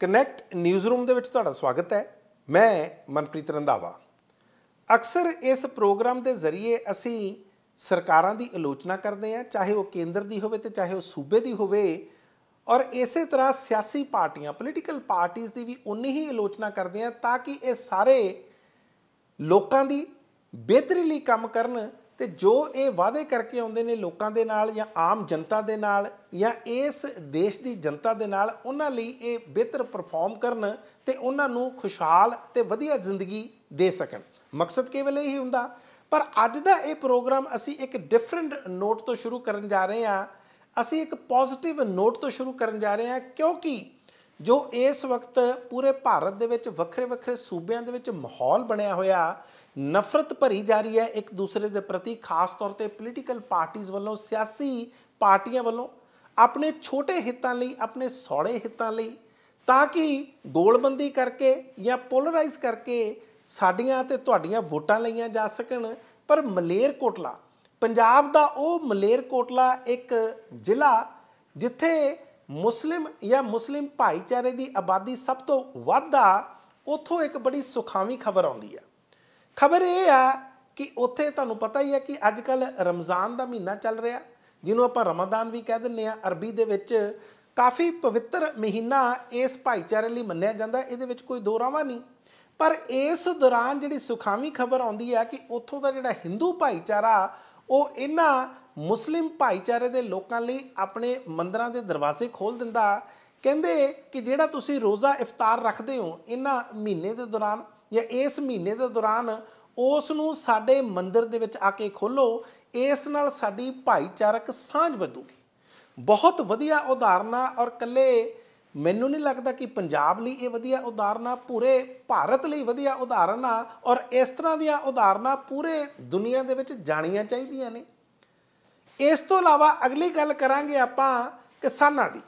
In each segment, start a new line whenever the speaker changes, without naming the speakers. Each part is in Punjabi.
ਕਨੈਕਟ ਨਿਊਜ਼ ਰੂਮ ਦੇ ਵਿੱਚ ਤੁਹਾਡਾ ਸਵਾਗਤ ਹੈ ਮੈਂ ਮਨਪ੍ਰੀਤ ਰੰਦਾਵਾ ਅਕਸਰ ਇਸ ਪ੍ਰੋਗਰਾਮ ਦੇ ਜ਼ਰੀਏ ਅਸੀਂ ਸਰਕਾਰਾਂ ਦੀ ਆਲੋਚਨਾ ਕਰਦੇ ਹਾਂ ਚਾਹੇ ਉਹ ਕੇਂਦਰ ਦੀ ਹੋਵੇ ਤੇ ਚਾਹੇ ਉਹ ਸੂਬੇ ਦੀ ਹੋਵੇ ਔਰ ਇਸੇ ਤਰ੍ਹਾਂ ਸਿਆਸੀ ਪਾਰਟੀਆਂ ਪੋਲੀਟੀਕਲ ਪਾਰਟੀਆਂ ਦੀ ਵੀ ਉਨੀ ਹੀ ਆਲੋਚਨਾ ਕਰਦੇ ਹਾਂ ਤਾਂ ਕਿ ਇਹ ਸਾਰੇ ਲੋਕਾਂ ਦੀ ਬਿਹਤਰੀ ਲਈ ਕੰਮ ਕਰਨ ਤੇ ਜੋ ਇਹ ਵਾਅਦੇ ਕਰਕੇ ਆਉਂਦੇ ਨੇ ਲੋਕਾਂ ਦੇ ਨਾਲ ਜਾਂ ਆਮ ਜਨਤਾ ਦੇ ਨਾਲ ਜਾਂ ਇਸ ਦੇਸ਼ ਦੀ ਜਨਤਾ ਦੇ ਨਾਲ ਉਹਨਾਂ ਲਈ ਇਹ ਬਿਹਤਰ ਪਰਫਾਰਮ ਕਰਨ ਤੇ ਉਹਨਾਂ ਨੂੰ ਖੁਸ਼ਹਾਲ ਤੇ ਵਧੀਆ ਜ਼ਿੰਦਗੀ ਦੇ ਸਕਣ ਮਕਸਦ ਕੇਵਲ ਇਹ ਹੀ ਹੁੰਦਾ ਪਰ ਅੱਜ ਦਾ ਇਹ ਪ੍ਰੋਗਰਾਮ ਅਸੀਂ ਇੱਕ ਡਿਫਰੈਂਟ ਨੋਟ ਤੋਂ ਸ਼ੁਰੂ ਕਰਨ ਜਾ ਰਹੇ ਹਾਂ ਅਸੀਂ ਇੱਕ ਪੋਜ਼ਿਟਿਵ ਨੋਟ ਤੋਂ ਸ਼ੁਰੂ ਕਰਨ ਜਾ ਰਹੇ ਹਾਂ ਕਿਉਂਕਿ ਜੋ ਇਸ ਵਕਤ ਪੂਰੇ ਭਾਰਤ ਦੇ ਵਿੱਚ ਵੱਖਰੇ ਵੱਖਰੇ ਸੂਬਿਆਂ ਦੇ ਵਿੱਚ ਮਾਹੌਲ ਬਣਿਆ ਹੋਇਆ ਨਫ਼ਰਤ ਭਰੀ ਜਾ ਰਹੀ ਹੈ ਇੱਕ ਦੂਸਰੇ ਦੇ ਪ੍ਰਤੀ ਖਾਸ ਤੌਰ ਤੇ ਪੋਲੀਟੀਕਲ ਪਾਰਟੀਆਂ ਵੱਲੋਂ ਸਿਆਸੀ ਪਾਰਟੀਆਂ ਵੱਲੋਂ ਆਪਣੇ ਛੋਟੇ ਹਿੱਤਾਂ ਲਈ ਆਪਣੇ ਸੌੜੇ ਹਿੱਤਾਂ ਲਈ ਤਾਂ ਕਿ ਗੋਲਬੰਦੀ ਕਰਕੇ ਜਾਂ ਪੋਲਰਾਈਜ਼ ਕਰਕੇ ਸਾਡੀਆਂ ਤੇ ਤੁਹਾਡੀਆਂ ਵੋਟਾਂ ਲਈਆਂ ਜਾ ਸਕਣ ਪਰ ਮਲੇਰ ਕੋਟਲਾ ਪੰਜਾਬ ਦਾ ਉਹ ਮਲੇਰ ਕੋਟਲਾ ਇੱਕ ਜ਼ਿਲ੍ਹਾ ਜਿੱਥੇ ਮੁਸਲਿਮ ਜਾਂ ਮੁਸਲਿਮ ਭਾਈਚਾਰੇ ਦੀ ਆਬਾਦੀ ਸਭ ਤੋਂ ਵੱਧ ਆ ਉਥੋਂ ਇੱਕ ਬੜੀ ਸੁਖਾਵੀ ਖਬਰ ਆਉਂਦੀ ਹੈ ਖਬਰ ਇਹ ਆ ਕਿ ਉੱਥੇ ਤੁਹਾਨੂੰ ਪਤਾ ਹੀ ਹੈ ਕਿ ਅੱਜ ਕੱਲ ਰਮਜ਼ਾਨ ਦਾ ਮਹੀਨਾ ਚੱਲ ਰਿਹਾ ਜਿਹਨੂੰ ਆਪਾਂ ਰਮਦਾਨ ਵੀ ਕਹਿ ਦਿੰਨੇ ਆ ਅਰਬੀ ਦੇ ਵਿੱਚ ਕਾਫੀ ਪਵਿੱਤਰ ਮਹੀਨਾ ਇਸ ਭਾਈਚਾਰੇ ਲਈ ਮੰਨਿਆ ਜਾਂਦਾ ਇਹਦੇ ਵਿੱਚ ਕੋਈ ਦੋਰਾਵਾ ਨਹੀਂ ਪਰ ਇਸ ਦੌਰਾਨ ਜਿਹੜੀ ਸੁਖਾਵੀ ਖਬਰ ਆਉਂਦੀ ਹੈ ਕਿ ਉੱਥੋਂ ਦਾ ਜਿਹੜਾ ਹਿੰਦੂ ਭਾਈਚਾਰਾ ਉਹ ਇਹਨਾਂ ਮੁਸਲਿਮ ਭਾਈਚਾਰੇ ਦੇ ਲੋਕਾਂ ਲਈ ਆਪਣੇ ਮੰਦਰਾਂ ਦੇ ਦਰਵਾਜ਼ੇ ਖੋਲ ਦਿੰਦਾ ਕਹਿੰਦੇ ਕਿ ਜਿਹੜਾ ਤੁਸੀਂ ਰੋਜ਼ਾ ਇਫਤਾਰ ਰੱਖਦੇ ਹੋ ਇਹਨਾਂ ਮਹੀਨੇ ਦੇ ਦੌਰਾਨ ਜਾਂ ਇਸ ਮਹੀਨੇ ਦੇ ਦੌਰਾਨ ਉਸ ਨੂੰ ਸਾਡੇ ਮੰਦਿਰ ਦੇ ਵਿੱਚ ਆ ਕੇ ਖੋਲੋ ਇਸ ਨਾਲ ਸਾਡੀ ਭਾਈਚਾਰਕ ਸਾਂਝ ਵਧੂਗੀ ਬਹੁਤ ਵਧੀਆ ਉਦਾਹਰਨਾ ਔਰ ਕੱਲੇ ਮੈਨੂੰ ਨਹੀਂ ਲੱਗਦਾ ਕਿ ਪੰਜਾਬ ਲਈ ਇਹ ਵਧੀਆ ਉਦਾਹਰਨਾ ਪੂਰੇ ਭਾਰਤ ਲਈ ਵਧੀਆ ਉਦਾਹਰਨਾ ਔਰ ਇਸ ਤਰ੍ਹਾਂ ਦੀਆਂ ਉਦਾਹਰਨਾ ਪੂਰੇ ਦੁਨੀਆ ਦੇ ਵਿੱਚ ਜਾਣੀਆਂ ਚਾਹੀਦੀਆਂ ਨੇ ਇਸ ਤੋਂ ਇਲਾਵਾ ਅਗਲੀ ਗੱਲ ਕਰਾਂਗੇ ਆਪਾਂ ਕਿਸਾਨਾਂ ਦੀ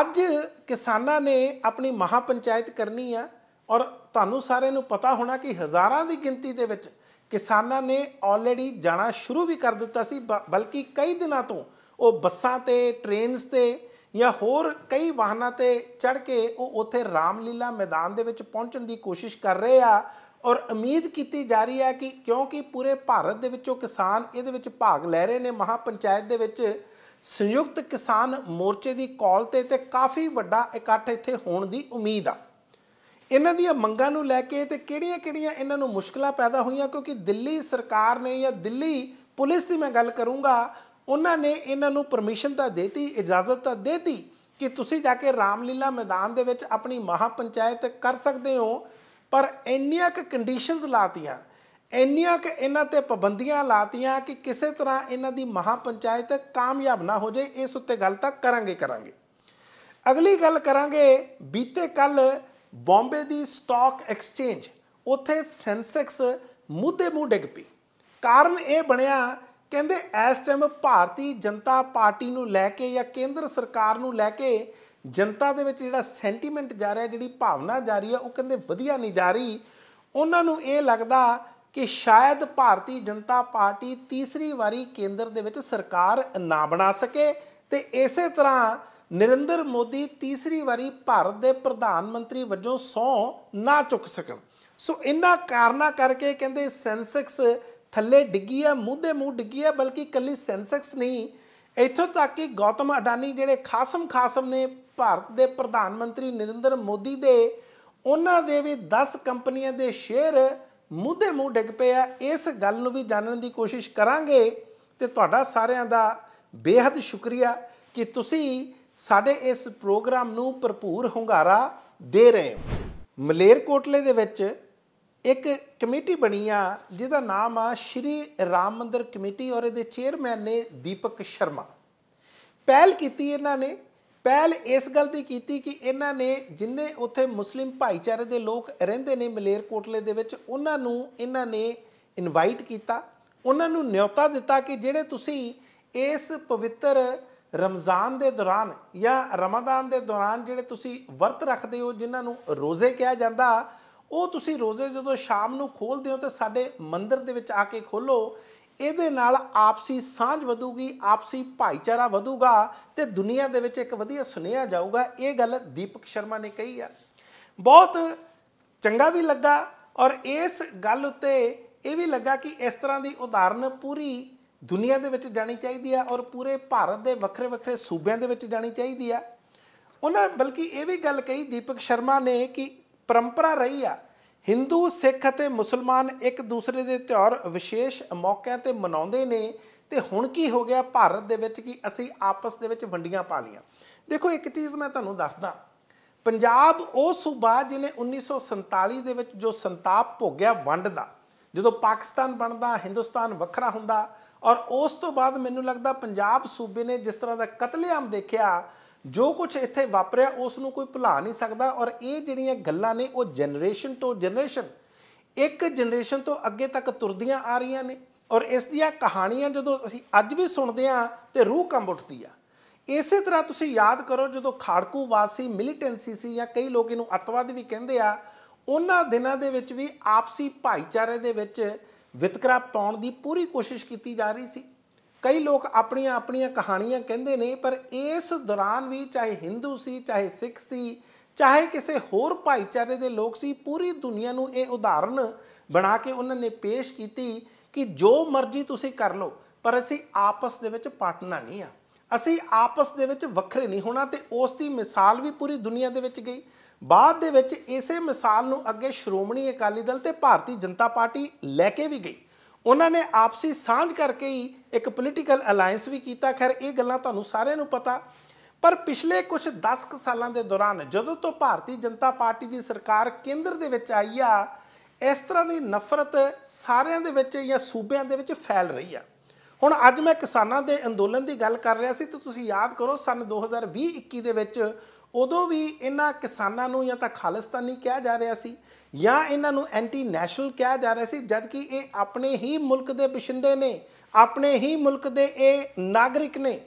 ਅੱਜ ਕਿਸਾਨਾਂ ਨੇ ਆਪਣੀ ਮਹਾਪੰਚਾਇਤ ਕਰਨੀ ਆ ਔਰ ਤੁਹਾਨੂੰ ਸਾਰਿਆਂ ਨੂੰ ਪਤਾ ਹੋਣਾ ਕਿ ਹਜ਼ਾਰਾਂ ਦੀ ਗਿਣਤੀ ਦੇ ਵਿੱਚ ਕਿਸਾਨਾਂ ਨੇ ਆਲਰੇਡੀ ਜਾਣਾ ਸ਼ੁਰੂ ਵੀ ਕਰ ਦਿੱਤਾ ਸੀ ਬਲਕਿ ਕਈ ਦਿਨਾਂ ਤੋਂ ਉਹ ਬੱਸਾਂ ਤੇ ਟ੍ਰੇਨਸ ਤੇ ਜਾਂ ਹੋਰ ਕਈ ਵਾਹਨਾਂ ਤੇ ਚੜ ਕੇ ਉਹ ਉੱਥੇ ਰਾਮਲੀਲਾ ਮੈਦਾਨ ਦੇ ਵਿੱਚ ਪਹੁੰਚਣ ਦੀ ਕੋਸ਼ਿਸ਼ ਕਰ ਰਹੇ ਆ ਔਰ ਉਮੀਦ ਕੀਤੀ ਜਾ ਰਹੀ ਹੈ ਕਿ ਕਿਉਂਕਿ ਪੂਰੇ ਭਾਰਤ ਦੇ ਵਿੱਚੋਂ ਕਿਸਾਨ ਇਹਦੇ ਵਿੱਚ ਭਾਗ ਲੈ ਰਹੇ ਨੇ ਮਹਾਪੰਚਾਇਤ ਦੇ ਵਿੱਚ ਸੰਯੁਕਤ ਕਿਸਾਨ ਮੋਰਚੇ ਦੀ ਕਾਲ ਤੇ ਤੇ ਕਾਫੀ ਵੱਡਾ ਇਕੱਠ ਇੱਥੇ ਹੋਣ ਦੀ ਉਮੀਦ ਆ ਇਹਨਾਂ ਦੀਆਂ ਮੰਗਾਂ ਨੂੰ ਲੈ ਕੇ ਤੇ ਕਿਹੜੀਆਂ-ਕਿਹੜੀਆਂ ਇਹਨਾਂ ਨੂੰ ਮੁਸ਼ਕਲਾਂ ਪੈਦਾ ਹੋਈਆਂ ਕਿਉਂਕਿ ਦਿੱਲੀ ਸਰਕਾਰ ਨੇ ਜਾਂ ਦਿੱਲੀ ਪੁਲਿਸ ਦੀ ਮੈਂ ਗੱਲ ਕਰੂੰਗਾ ਉਹਨਾਂ ਨੇ ਇਹਨਾਂ ਨੂੰ ਪਰਮਿਸ਼ਨ ਤਾਂ ਦੇਤੀ ਇਜਾਜ਼ਤ ਤਾਂ ਦੇਤੀ ਕਿ ਤੁਸੀਂ ਜਾ ਕੇ ਰਾਮਲੀਲਾ ਮੈਦਾਨ ਦੇ ਵਿੱਚ ਆਪਣੀ ਮਹਾ ਪੰਚਾਇਤ ਕਰ ਸਕਦੇ ਹੋ ਪਰ ਇੰਨੀਆਂ ਕਿ ਕੰਡੀਸ਼ਨਸ ਲਾਤੀਆਂ ਇੰਨੀਆਂ ਕਿ ਇਹਨਾਂ ਤੇ ਪਾਬੰਦੀਆਂ ਲਾਤੀਆਂ ਕਿ ਕਿਸੇ ਤਰ੍ਹਾਂ ਇਹਨਾਂ ਦੀ ਮਹਾ ਪੰਚਾਇਤ ਕਾਮਯਾਬ ਨਾ ਹੋ ਜਾਏ ਇਸ ਉੱਤੇ ਗੱਲ ਤਾਂ ਕਰਾਂਗੇ ਕਰਾਂਗੇ ਅਗਲੀ ਗੱਲ ਕਰਾਂਗੇ ਬੀਤੇ ਕੱਲ ਬੰਬੇ ਦੀ ਸਟਾਕ ਐਕਸਚੇਂਜ ਉੱਥੇ ਸੈਂਸੈਕਸ ਮੁੱਦੇ ਮੂ ਡਿੱਗ ਪਈ ਕਾਰਨ ਇਹ ਬਣਿਆ ਕਹਿੰਦੇ ਇਸ ਟਾਈਮ ਭਾਰਤੀ ਜਨਤਾ ਪਾਰਟੀ ਨੂੰ ਲੈ ਕੇ ਜਾਂ ਕੇਂਦਰ ਸਰਕਾਰ ਨੂੰ ਲੈ ਕੇ ਜਨਤਾ ਦੇ ਵਿੱਚ ਜਿਹੜਾ ਸੈਂਟੀਮੈਂਟ ਜਾ ਰਿਹਾ ਜਿਹੜੀ ਭਾਵਨਾ ਜਾ ਰਹੀ ਹੈ ਉਹ ਕਹਿੰਦੇ ਵਧੀਆ ਨਹੀਂ ਜਾ ਰਹੀ ਉਹਨਾਂ ਨੂੰ ਇਹ ਲੱਗਦਾ ਕਿ ਸ਼ਾਇਦ ਭਾਰਤੀ ਜਨਤਾ ਪਾਰਟੀ ਤੀਸਰੀ ਵਾਰੀ ਕੇਂਦਰ ਦੇ ਵਿੱਚ ਸਰਕਾਰ ਨਾ ਬਣਾ ਸਕੇ ਤੇ ਇਸੇ ਤਰ੍ਹਾਂ ਨਰਿੰਦਰ ਮੋਦੀ ਤੀਸਰੀ ਵਾਰੀ ਭਾਰਤ ਦੇ ਪ੍ਰਧਾਨ ਮੰਤਰੀ ਵਜੋਂ ਸੌ ਨਾ ਚੁੱਕ ਸਕਣ ਸੋ ਇਹਨਾਂ ਕਾਰਨਾ ਕਰਕੇ ਕਹਿੰਦੇ ਸੈਂਸੈਕਸ ਥੱਲੇ ਡਿੱਗੀ ਆ ਮੂਦੇ ਮੂ ਡਿੱਗੀ ਆ ਬਲਕਿ ਕੱਲੀ ਸੈਂਸੈਕਸ ਨਹੀਂ ਇਥੋਂ ਤੱਕ ਕਿ ਗੌਤਮ ਅਡਾਨੀ ਜਿਹੜੇ ਖਾਸਮ ਖਾਸਮ ਨੇ ਭਾਰਤ ਦੇ ਪ੍ਰਧਾਨ ਮੰਤਰੀ ਨਰਿੰਦਰ ਮੋਦੀ ਦੇ ਉਹਨਾਂ ਦੇ ਵੀ 10 ਕੰਪਨੀਆਂ ਦੇ ਸ਼ੇਅਰ ਮੂਦੇ ਮੂ ਡਿੱਗ ਪਏ ਆ ਇਸ ਗੱਲ ਨੂੰ ਵੀ ਜਾਣਨ ਦੀ ਕੋਸ਼ਿਸ਼ ਕਰਾਂਗੇ ਤੇ ਤੁਹਾਡਾ ਸਾਰਿਆਂ ਦਾ ਬੇहद ਸ਼ੁਕਰੀਆ ਕਿ ਤੁਸੀਂ ਸਾਡੇ ਇਸ ਪ੍ਰੋਗਰਾਮ ਨੂੰ ਭਰਪੂਰ ਹੁੰਗਾਰਾ ਦੇ ਰਹੇ ਹੋ ਮਲੇਰਕੋਟਲੇ ਦੇ ਵਿੱਚ ਇੱਕ ਕਮੇਟੀ ਬਣੀ ਆ ਜਿਹਦਾ ਨਾਮ ਆ ਸ਼੍ਰੀ ਰਾਮ ਮੰਦਰ ਕਮੇਟੀ ਔਰ ਇਹਦੇ ਚੇਅਰਮੈਨ ਨੇ ਦੀਪਕ ਸ਼ਰਮਾ ਪਹਿਲ ਕੀਤੀ ਇਹਨਾਂ ਨੇ ਪਹਿਲ ਇਸ ਗੱਲ ਦੀ ਕੀਤੀ ਕਿ ਇਹਨਾਂ ਨੇ ਜਿੰਨੇ ਉੱਥੇ ਮੁਸਲਿਮ ਭਾਈਚਾਰੇ ਦੇ ਲੋਕ ਰਹਿੰਦੇ ਨੇ ਮਲੇਰਕੋਟਲੇ ਦੇ ਵਿੱਚ ਉਹਨਾਂ ਨੂੰ ਇਹਨਾਂ ਨੇ ਇਨਵਾਈਟ ਕੀਤਾ ਉਹਨਾਂ ਨੂੰ ਨਿਯੋਤਾ ਦਿੱਤਾ ਕਿ ਜਿਹੜੇ ਤੁਸੀਂ ਇਸ ਪਵਿੱਤਰ ਰਮਜ਼ਾਨ ਦੇ ਦੌਰਾਨ ਜਾਂ ਰਮਦਾਨ ਦੇ ਦੌਰਾਨ ਜਿਹੜੇ ਤੁਸੀਂ ਵਰਤ ਰੱਖਦੇ ਹੋ ਜਿਨ੍ਹਾਂ ਨੂੰ ਰੋਜ਼ੇ ਕਿਹਾ ਜਾਂਦਾ ਉਹ ਤੁਸੀਂ ਰੋਜ਼ੇ ਜਦੋਂ ਸ਼ਾਮ ਨੂੰ ਖੋਲਦੇ ਹੋ ਤੇ ਸਾਡੇ ਮੰਦਿਰ ਦੇ ਵਿੱਚ ਆ ਕੇ ਖੋਲੋ ਇਹਦੇ ਨਾਲ ਆਪਸੀ ਸਾਂਝ ਵਧੂਗੀ ਆਪਸੀ ਭਾਈਚਾਰਾ ਵਧੂਗਾ ਤੇ ਦੁਨੀਆ ਦੇ ਵਿੱਚ ਇੱਕ ਵਧੀਆ ਸੁਨੇਹਾ ਜਾਊਗਾ ਇਹ ਗੱਲ ਦੀਪਕ ਸ਼ਰਮਾ ਨੇ ਕਹੀ ਆ ਬਹੁਤ ਚੰਗਾ ਵੀ ਲੱਗਾ ਔਰ ਇਸ ਗੱਲ ਉੱਤੇ ਇਹ ਵੀ ਲੱਗਾ ਕਿ ਇਸ ਤਰ੍ਹਾਂ ਦੀ ਉਦਾਹਰਨ ਪੂਰੀ ਦੁਨੀਆ ਦੇ ਵਿੱਚ ਜਾਣੀ ਚਾਹੀਦੀ ਆ ਔਰ ਪੂਰੇ ਭਾਰਤ ਦੇ ਵੱਖਰੇ ਵੱਖਰੇ ਸੂਬਿਆਂ ਦੇ ਵਿੱਚ ਜਾਣੀ ਚਾਹੀਦੀ ਆ ਉਹਨਾਂ ਬਲਕਿ ਇਹ ਵੀ ਗੱਲ ਕਹੀ ਦੀਪਕ ਸ਼ਰਮਾ ਨੇ ਕਿ ਪਰੰਪਰਾ ਰਹੀ ਆ ਹਿੰਦੂ ਸਿੱਖ ਅਤੇ ਮੁਸਲਮਾਨ ਇੱਕ ਦੂਸਰੇ ਦੇ ਤਿਉਹਾਰ ਵਿਸ਼ੇਸ਼ ਮੌਕਿਆਂ ਤੇ ਮਨਾਉਂਦੇ ਨੇ ਤੇ ਹੁਣ ਕੀ ਹੋ ਗਿਆ ਭਾਰਤ ਦੇ ਵਿੱਚ ਕਿ ਅਸੀਂ ਆਪਸ ਦੇ ਵਿੱਚ ਵੰਡੀਆਂ ਪਾ ਲੀਆਂ ਦੇਖੋ ਇੱਕ ਚੀਜ਼ ਮੈਂ ਤੁਹਾਨੂੰ ਦੱਸਦਾ ਪੰਜਾਬ ਉਹ ਸੂਬਾ ਜਿਹਨੇ 1947 ਦੇ ਵਿੱਚ ਜੋ ਸੰਤਾਪ ਭੋਗਿਆ ਵੰਡ ਦਾ ਜਦੋਂ ਪਾਕਿਸਤਾਨ ਬਣਦਾ ਹਿੰਦੁਸਤਾਨ ਵੱਖਰਾ ਹੁੰਦਾ ਔਰ ਉਸ ਤੋਂ ਬਾਅਦ ਮੈਨੂੰ ਲੱਗਦਾ ਪੰਜਾਬ ਸੂਬੇ ਨੇ ਜਿਸ ਤਰ੍ਹਾਂ ਦਾ ਕਤਲੇਆਮ ਦੇਖਿਆ ਜੋ ਕੁਝ ਇੱਥੇ ਵਾਪਰਿਆ ਉਸ ਨੂੰ ਕੋਈ ਭੁਲਾ ਨਹੀਂ ਸਕਦਾ ਔਰ ਇਹ ਜਿਹੜੀਆਂ ਗੱਲਾਂ ਨੇ ਉਹ ਜਨਰੇਸ਼ਨ ਤੋਂ ਜਨਰੇਸ਼ਨ ਇੱਕ ਜਨਰੇਸ਼ਨ ਤੋਂ ਅੱਗੇ ਤੱਕ ਤੁਰਦੀਆਂ ਆ ਰਹੀਆਂ ਨੇ ਔਰ ਇਸ ਦੀਆਂ ਕਹਾਣੀਆਂ ਜਦੋਂ ਅਸੀਂ ਅੱਜ ਵੀ ਸੁਣਦੇ ਆ ਤੇ ਰੂਹ ਕੰਬ ਉੱਠਦੀ ਆ ਇਸੇ ਤਰ੍ਹਾਂ ਤੁਸੀਂ ਯਾਦ ਕਰੋ ਜਦੋਂ ਖਾੜਕੂ ਵਾਸੀ ਮਿਲੀਟੈਂਸੀ ਸੀ ਜਾਂ ਕਈ ਲੋਕ ਇਹਨੂੰ ਅਤਵਾਦ ਵੀ ਕਹਿੰਦੇ ਆ ਉਹਨਾਂ ਦਿਨਾਂ ਦੇ ਵਿੱਚ ਵੀ ਆਪਸੀ ਭਾਈਚਾਰੇ ਦੇ ਵਿੱਚ ਵਿਤਕਰਾ ਪਾਉਣ ਦੀ ਪੂਰੀ ਕੋਸ਼ਿਸ਼ ਕੀਤੀ ਜਾ ਰਹੀ ਸੀ ਕਈ ਲੋਕ ਆਪਣੀਆਂ ਆਪਣੀਆਂ ਕਹਾਣੀਆਂ ਕਹਿੰਦੇ ਨੇ ਪਰ ਇਸ ਦੌਰਾਨ ਵੀ ਚਾਹੇ ਹਿੰਦੂ ਸੀ ਚਾਹੇ ਸਿੱਖ ਸੀ ਚਾਹੇ ਕਿਸੇ ਹੋਰ ਭਾਈਚਾਰੇ ਦੇ ਲੋਕ ਸੀ ਪੂਰੀ ਦੁਨੀਆ ਨੂੰ ਇਹ ਉਦਾਹਰਨ ਬਣਾ ਕੇ ਉਹਨਾਂ ਨੇ ਪੇਸ਼ ਕੀਤੀ ਕਿ ਜੋ ਮਰਜ਼ੀ ਤੁਸੀਂ ਕਰ ਲਓ ਪਰ ਅਸੀਂ ਆਪਸ ਦੇ ਵਿੱਚ ਪਟਨਾ ਨਹੀਂ ਆ ਅਸੀਂ ਆਪਸ ਦੇ ਵਿੱਚ ਵੱਖਰੇ ਨਹੀਂ ਹੋਣਾ ਤੇ ਉਸ ਦੀ ਮਿਸਾਲ ਵੀ ਪੂਰੀ ਦੁਨੀਆ ਦੇ ਵਿੱਚ ਗਈ ਬਾਅਦ ਦੇ ਵਿੱਚ ਇਸੇ ਮਿਸਾਲ ਨੂੰ ਅੱਗੇ ਸ਼੍ਰੋਮਣੀ ਅਕਾਲੀ ਦਲ ਤੇ ਭਾਰਤੀ ਜਨਤਾ ਪਾਰਟੀ ਲੈ ਕੇ ਵੀ ਗਈ ਉਹਨਾਂ ਨੇ ਆਪਸੀ ਸਾਂਝ ਕਰਕੇ ਹੀ ਇੱਕ ਪੋਲੀਟੀਕਲ ਅਲਾਈਅੰਸ ਵੀ ਕੀਤਾ ਖੈਰ ਇਹ ਗੱਲਾਂ ਤੁਹਾਨੂੰ ਸਾਰਿਆਂ ਨੂੰ ਪਤਾ ਪਰ ਪਿਛਲੇ ਕੁਝ 10 ਸਾਲਾਂ ਦੇ ਦੌਰਾਨ ਜਦੋਂ ਤੋਂ ਭਾਰਤੀ ਜਨਤਾ ਪਾਰਟੀ ਦੀ ਸਰਕਾਰ ਕੇਂਦਰ ਦੇ ਵਿੱਚ ਆਈ ਆ ਇਸ ਤਰ੍ਹਾਂ ਦੀ ਨਫ਼ਰਤ ਸਾਰਿਆਂ ਦੇ ਵਿੱਚ ਜਾਂ ਸੂਬਿਆਂ ਦੇ ਵਿੱਚ ਫੈਲ ਰਹੀ ਆ ਹੁਣ ਅੱਜ ਮੈਂ ਕਿਸਾਨਾਂ ਦੇ ਅੰਦੋਲਨ ਦੀ ਗੱਲ ਕਰ ਰਿਹਾ ਸੀ ਤੇ ਤੁਸੀਂ ਯਾਦ ਕਰੋ ਸਨ 2020-21 ਦੇ ਵਿੱਚ ਉਦੋਂ ਵੀ ਇਹਨਾਂ ਕਿਸਾਨਾਂ ਨੂੰ ਜਾਂ ਤਾਂ ਖਾਲਿਸਤਾਨੀ ਕਿਹਾ ਜਾ ਰਿਹਾ ਸੀ ਜਾਂ ਇਹਨਾਂ ਨੂੰ ਐਂਟੀ ਨੈਸ਼ਨਲ ਕਿਹਾ ਜਾ ਰਿਹਾ ਸੀ ਜਦ ਕਿ ਇਹ ਆਪਣੇ ਹੀ ਮੁਲਕ ਦੇ ਬਸ਼ਿੰਦੇ ਨੇ ਆਪਣੇ ਹੀ ਮੁਲਕ ਦੇ ਇਹ ਨਾਗਰਿਕ ਨੇ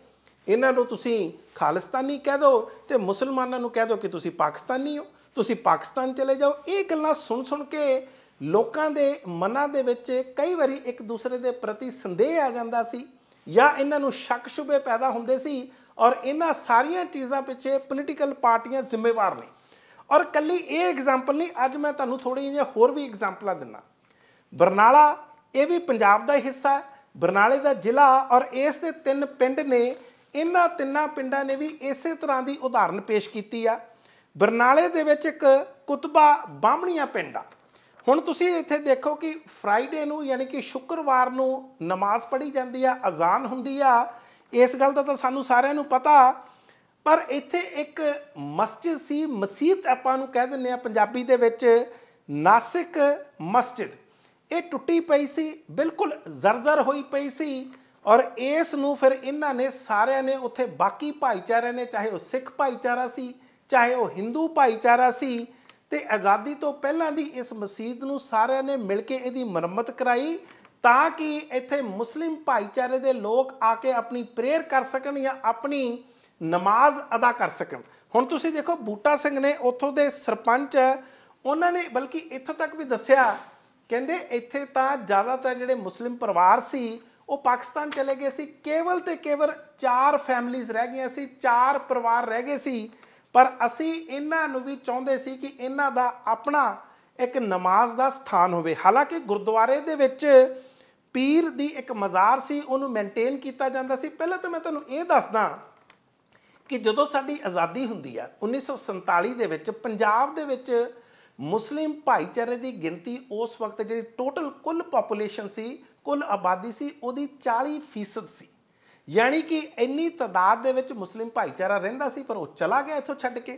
ਇਹਨਾਂ ਨੂੰ ਤੁਸੀਂ ਖਾਲਿਸਤਾਨੀ ਕਹਿ ਦੋ ਤੇ ਮੁਸਲਮਾਨਾਂ ਨੂੰ ਕਹਿ ਦੋ ਕਿ ਤੁਸੀਂ ਪਾਕਿਸਤਾਨੀ ਹੋ ਤੁਸੀਂ ਪਾਕਿਸਤਾਨ ਚਲੇ ਜਾਓ ਇਹ ਗੱਲਾਂ ਸੁਣ ਸੁਣ ਕੇ ਲੋਕਾਂ ਦੇ ਮਨਾਂ ਦੇ ਵਿੱਚ ਕਈ ਵਾਰੀ ਇੱਕ ਦੂਸਰੇ ਦੇ ਪ੍ਰਤੀ ਸੰਦੇਹ ਆ ਜਾਂਦਾ ਸੀ ਜਾਂ ਇਹਨਾਂ ਨੂੰ ਸ਼ੱਕ ਸ਼ੁਬੇ ਪੈਦਾ ਹੁੰਦੇ ਸੀ ਔਰ ਇਹਨਾਂ ਸਾਰੀਆਂ ਚੀਜ਼ਾਂ ਪਿੱਛੇ ਪੋਲੀਟੀਕਲ ਪਾਰਟੀਆਂ ਜ਼ਿੰਮੇਵਾਰ ਨੇ ਔਰ ਕੱਲੀ ਇਹ ਐਗਜ਼ਾਮਪਲ ਨਹੀਂ ਅੱਜ ਮੈਂ ਤੁਹਾਨੂੰ ਥੋੜੀ ਜਿਹੀ ਹੋਰ ਵੀ ਐਗਜ਼ਾਮਪਲਾਂ ਦਿੰਨਾ ਬਰਨਾਲਾ ਇਹ ਵੀ ਪੰਜਾਬ ਦਾ ਹਿੱਸਾ ਹੈ ਬਰਨਾਲੇ ਦਾ ਜ਼ਿਲ੍ਹਾ ਔਰ ਇਸ ਦੇ ਤਿੰਨ ਪਿੰਡ ਨੇ ਇਹਨਾਂ ਤਿੰਨਾਂ ਪਿੰਡਾਂ ਨੇ ਵੀ ਇਸੇ ਤਰ੍ਹਾਂ ਦੀ ਉਦਾਹਰਨ ਪੇਸ਼ ਕੀਤੀ ਆ ਬਰਨਾਲੇ ਦੇ ਵਿੱਚ ਇੱਕ ਕੁਤਬਾ ਬਾਹਮਣੀਆਂ ਪਿੰਡ ਆ ਹੁਣ ਤੁਸੀਂ ਇੱਥੇ ਦੇਖੋ ਕਿ ਫਰਾਈਡੇ ਨੂੰ ਯਾਨੀ ਕਿ ਸ਼ੁੱਕਰਵਾਰ ਨੂੰ ਨਮਾਜ਼ ਪੜ੍ਹੀ ਜਾਂਦੀ ਆ ਅਜ਼ਾਨ ਹੁੰਦੀ ਆ ਇਸ ਗੱਲ ਦਾ ਤਾਂ ਸਾਨੂੰ ਸਾਰਿਆਂ ਨੂੰ ਪਤਾ ਪਰ ਇੱਥੇ ਇੱਕ ਮਸਜਿਦ ਸੀ ਮਸੀਤ ਆਪਾਂ ਨੂੰ ਕਹਿ ਦਿੰਨੇ ਆ ਪੰਜਾਬੀ ਦੇ ਵਿੱਚ ਨਾਸਿਕ ਮਸਜਿਦ ਇਹ ਟੁੱਟੀ ਪਈ ਸੀ ਬਿਲਕੁਲ ਜ਼ਰਜ਼ਰ ਹੋਈ ਪਈ ਸੀ ਔਰ ਇਸ ਨੂੰ ਫਿਰ ਇਹਨਾਂ ਨੇ ਸਾਰਿਆਂ ਨੇ ਉੱਥੇ ਬਾਕੀ ਭਾਈਚਾਰਿਆਂ ਨੇ ਚਾਹੇ ਉਹ ਸਿੱਖ ਭਾਈਚਾਰਾ ਸੀ ਚਾਹੇ ਉਹ ਹਿੰਦੂ ਭਾਈਚਾਰਾ ਸੀ ਤੇ ਆਜ਼ਾਦੀ ਤੋਂ ਪਹਿਲਾਂ ਦੀ ਇਸ ਮਸਜਿਦ ਨੂੰ ਸਾਰਿਆਂ ਨੇ ਮਿਲ ਕੇ ਇਹਦੀ ਮੁਰੰਮਤ ਕਰਾਈ ਤਾਂ ਕਿ ਇੱਥੇ ਮੁਸਲਿਮ ਭਾਈਚਾਰੇ ਦੇ ਲੋਕ ਆ ਕੇ ਆਪਣੀ ਪ੍ਰੇਅਰ ਕਰ ਸਕਣ ਜਾਂ ਆਪਣੀ ਨਮਾਜ਼ ਅਦਾ ਕਰ ਸਕਣ ਹੁਣ ਤੁਸੀਂ ਦੇਖੋ ਬੂਟਾ ਸਿੰਘ ਨੇ ਉੱਥੋਂ ਦੇ ਸਰਪੰਚ ਉਹਨਾਂ ਨੇ ਬਲਕਿ ਇੱਥੋਂ ਤੱਕ ਵੀ ਦੱਸਿਆ ਕਹਿੰਦੇ ਇੱਥੇ ਤਾਂ ਜ਼ਿਆਦਾਤਰ ਜਿਹੜੇ ਮੁਸਲਿਮ ਪਰਿਵਾਰ ਸੀ ਉਹ ਪਾਕਿਸਤਾਨ ਚਲੇ ਗਏ ਸੀ ਕੇਵਲ ਤੇ ਕੇਵਲ ਚਾਰ ਫੈਮਲੀਆਂ ਰਹਿ ਗਈਆਂ ਸੀ ਚਾਰ ਪਰਿਵਾਰ ਰਹਿ ਗਏ ਸੀ ਪਰ ਅਸੀਂ ਇਹਨਾਂ ਨੂੰ ਵੀ ਚਾਹੁੰਦੇ ਸੀ ਕਿ ਇਹਨਾਂ ਦਾ ਆਪਣਾ ਇੱਕ ਨਮਾਜ਼ ਦਾ ਸਥਾਨ ਹੋਵੇ ਹਾਲਾਂਕਿ ਗੁਰਦੁਆਰੇ ਦੇ ਵਿੱਚ ਪੀਰ ਦੀ ਇੱਕ ਮਜ਼ਾਰ ਸੀ ਉਹਨੂੰ ਮੇਨਟੇਨ ਕੀਤਾ ਜਾਂਦਾ ਸੀ ਪਹਿਲਾਂ ਤਾਂ ਮੈਂ ਤੁਹਾਨੂੰ ਇਹ ਦੱਸਦਾ ਕਿ ਜਦੋਂ ਸਾਡੀ ਆਜ਼ਾਦੀ ਹੁੰਦੀ ਆ 1947 ਦੇ ਵਿੱਚ ਪੰਜਾਬ ਦੇ ਵਿੱਚ ਮੁਸਲਿਮ ਭਾਈਚਾਰੇ ਦੀ ਗਿਣਤੀ ਉਸ ਵਕਤ ਜਿਹੜੀ ਟੋਟਲ ਕੁੱਲ ਪੋਪੂਲੇਸ਼ਨ ਸੀ ਕੁੱਲ ਆਬਾਦੀ ਸੀ ਉਹਦੀ 40% ਸੀ ਯਾਨੀ ਕਿ ਇੰਨੀ ਤਦਾਦ ਦੇ ਵਿੱਚ ਮੁਸਲਿਮ ਭਾਈਚਾਰਾ ਰਹਿੰਦਾ ਸੀ ਪਰ ਉਹ ਚਲਾ ਗਿਆ ਇੱਥੋਂ ਛੱਡ ਕੇ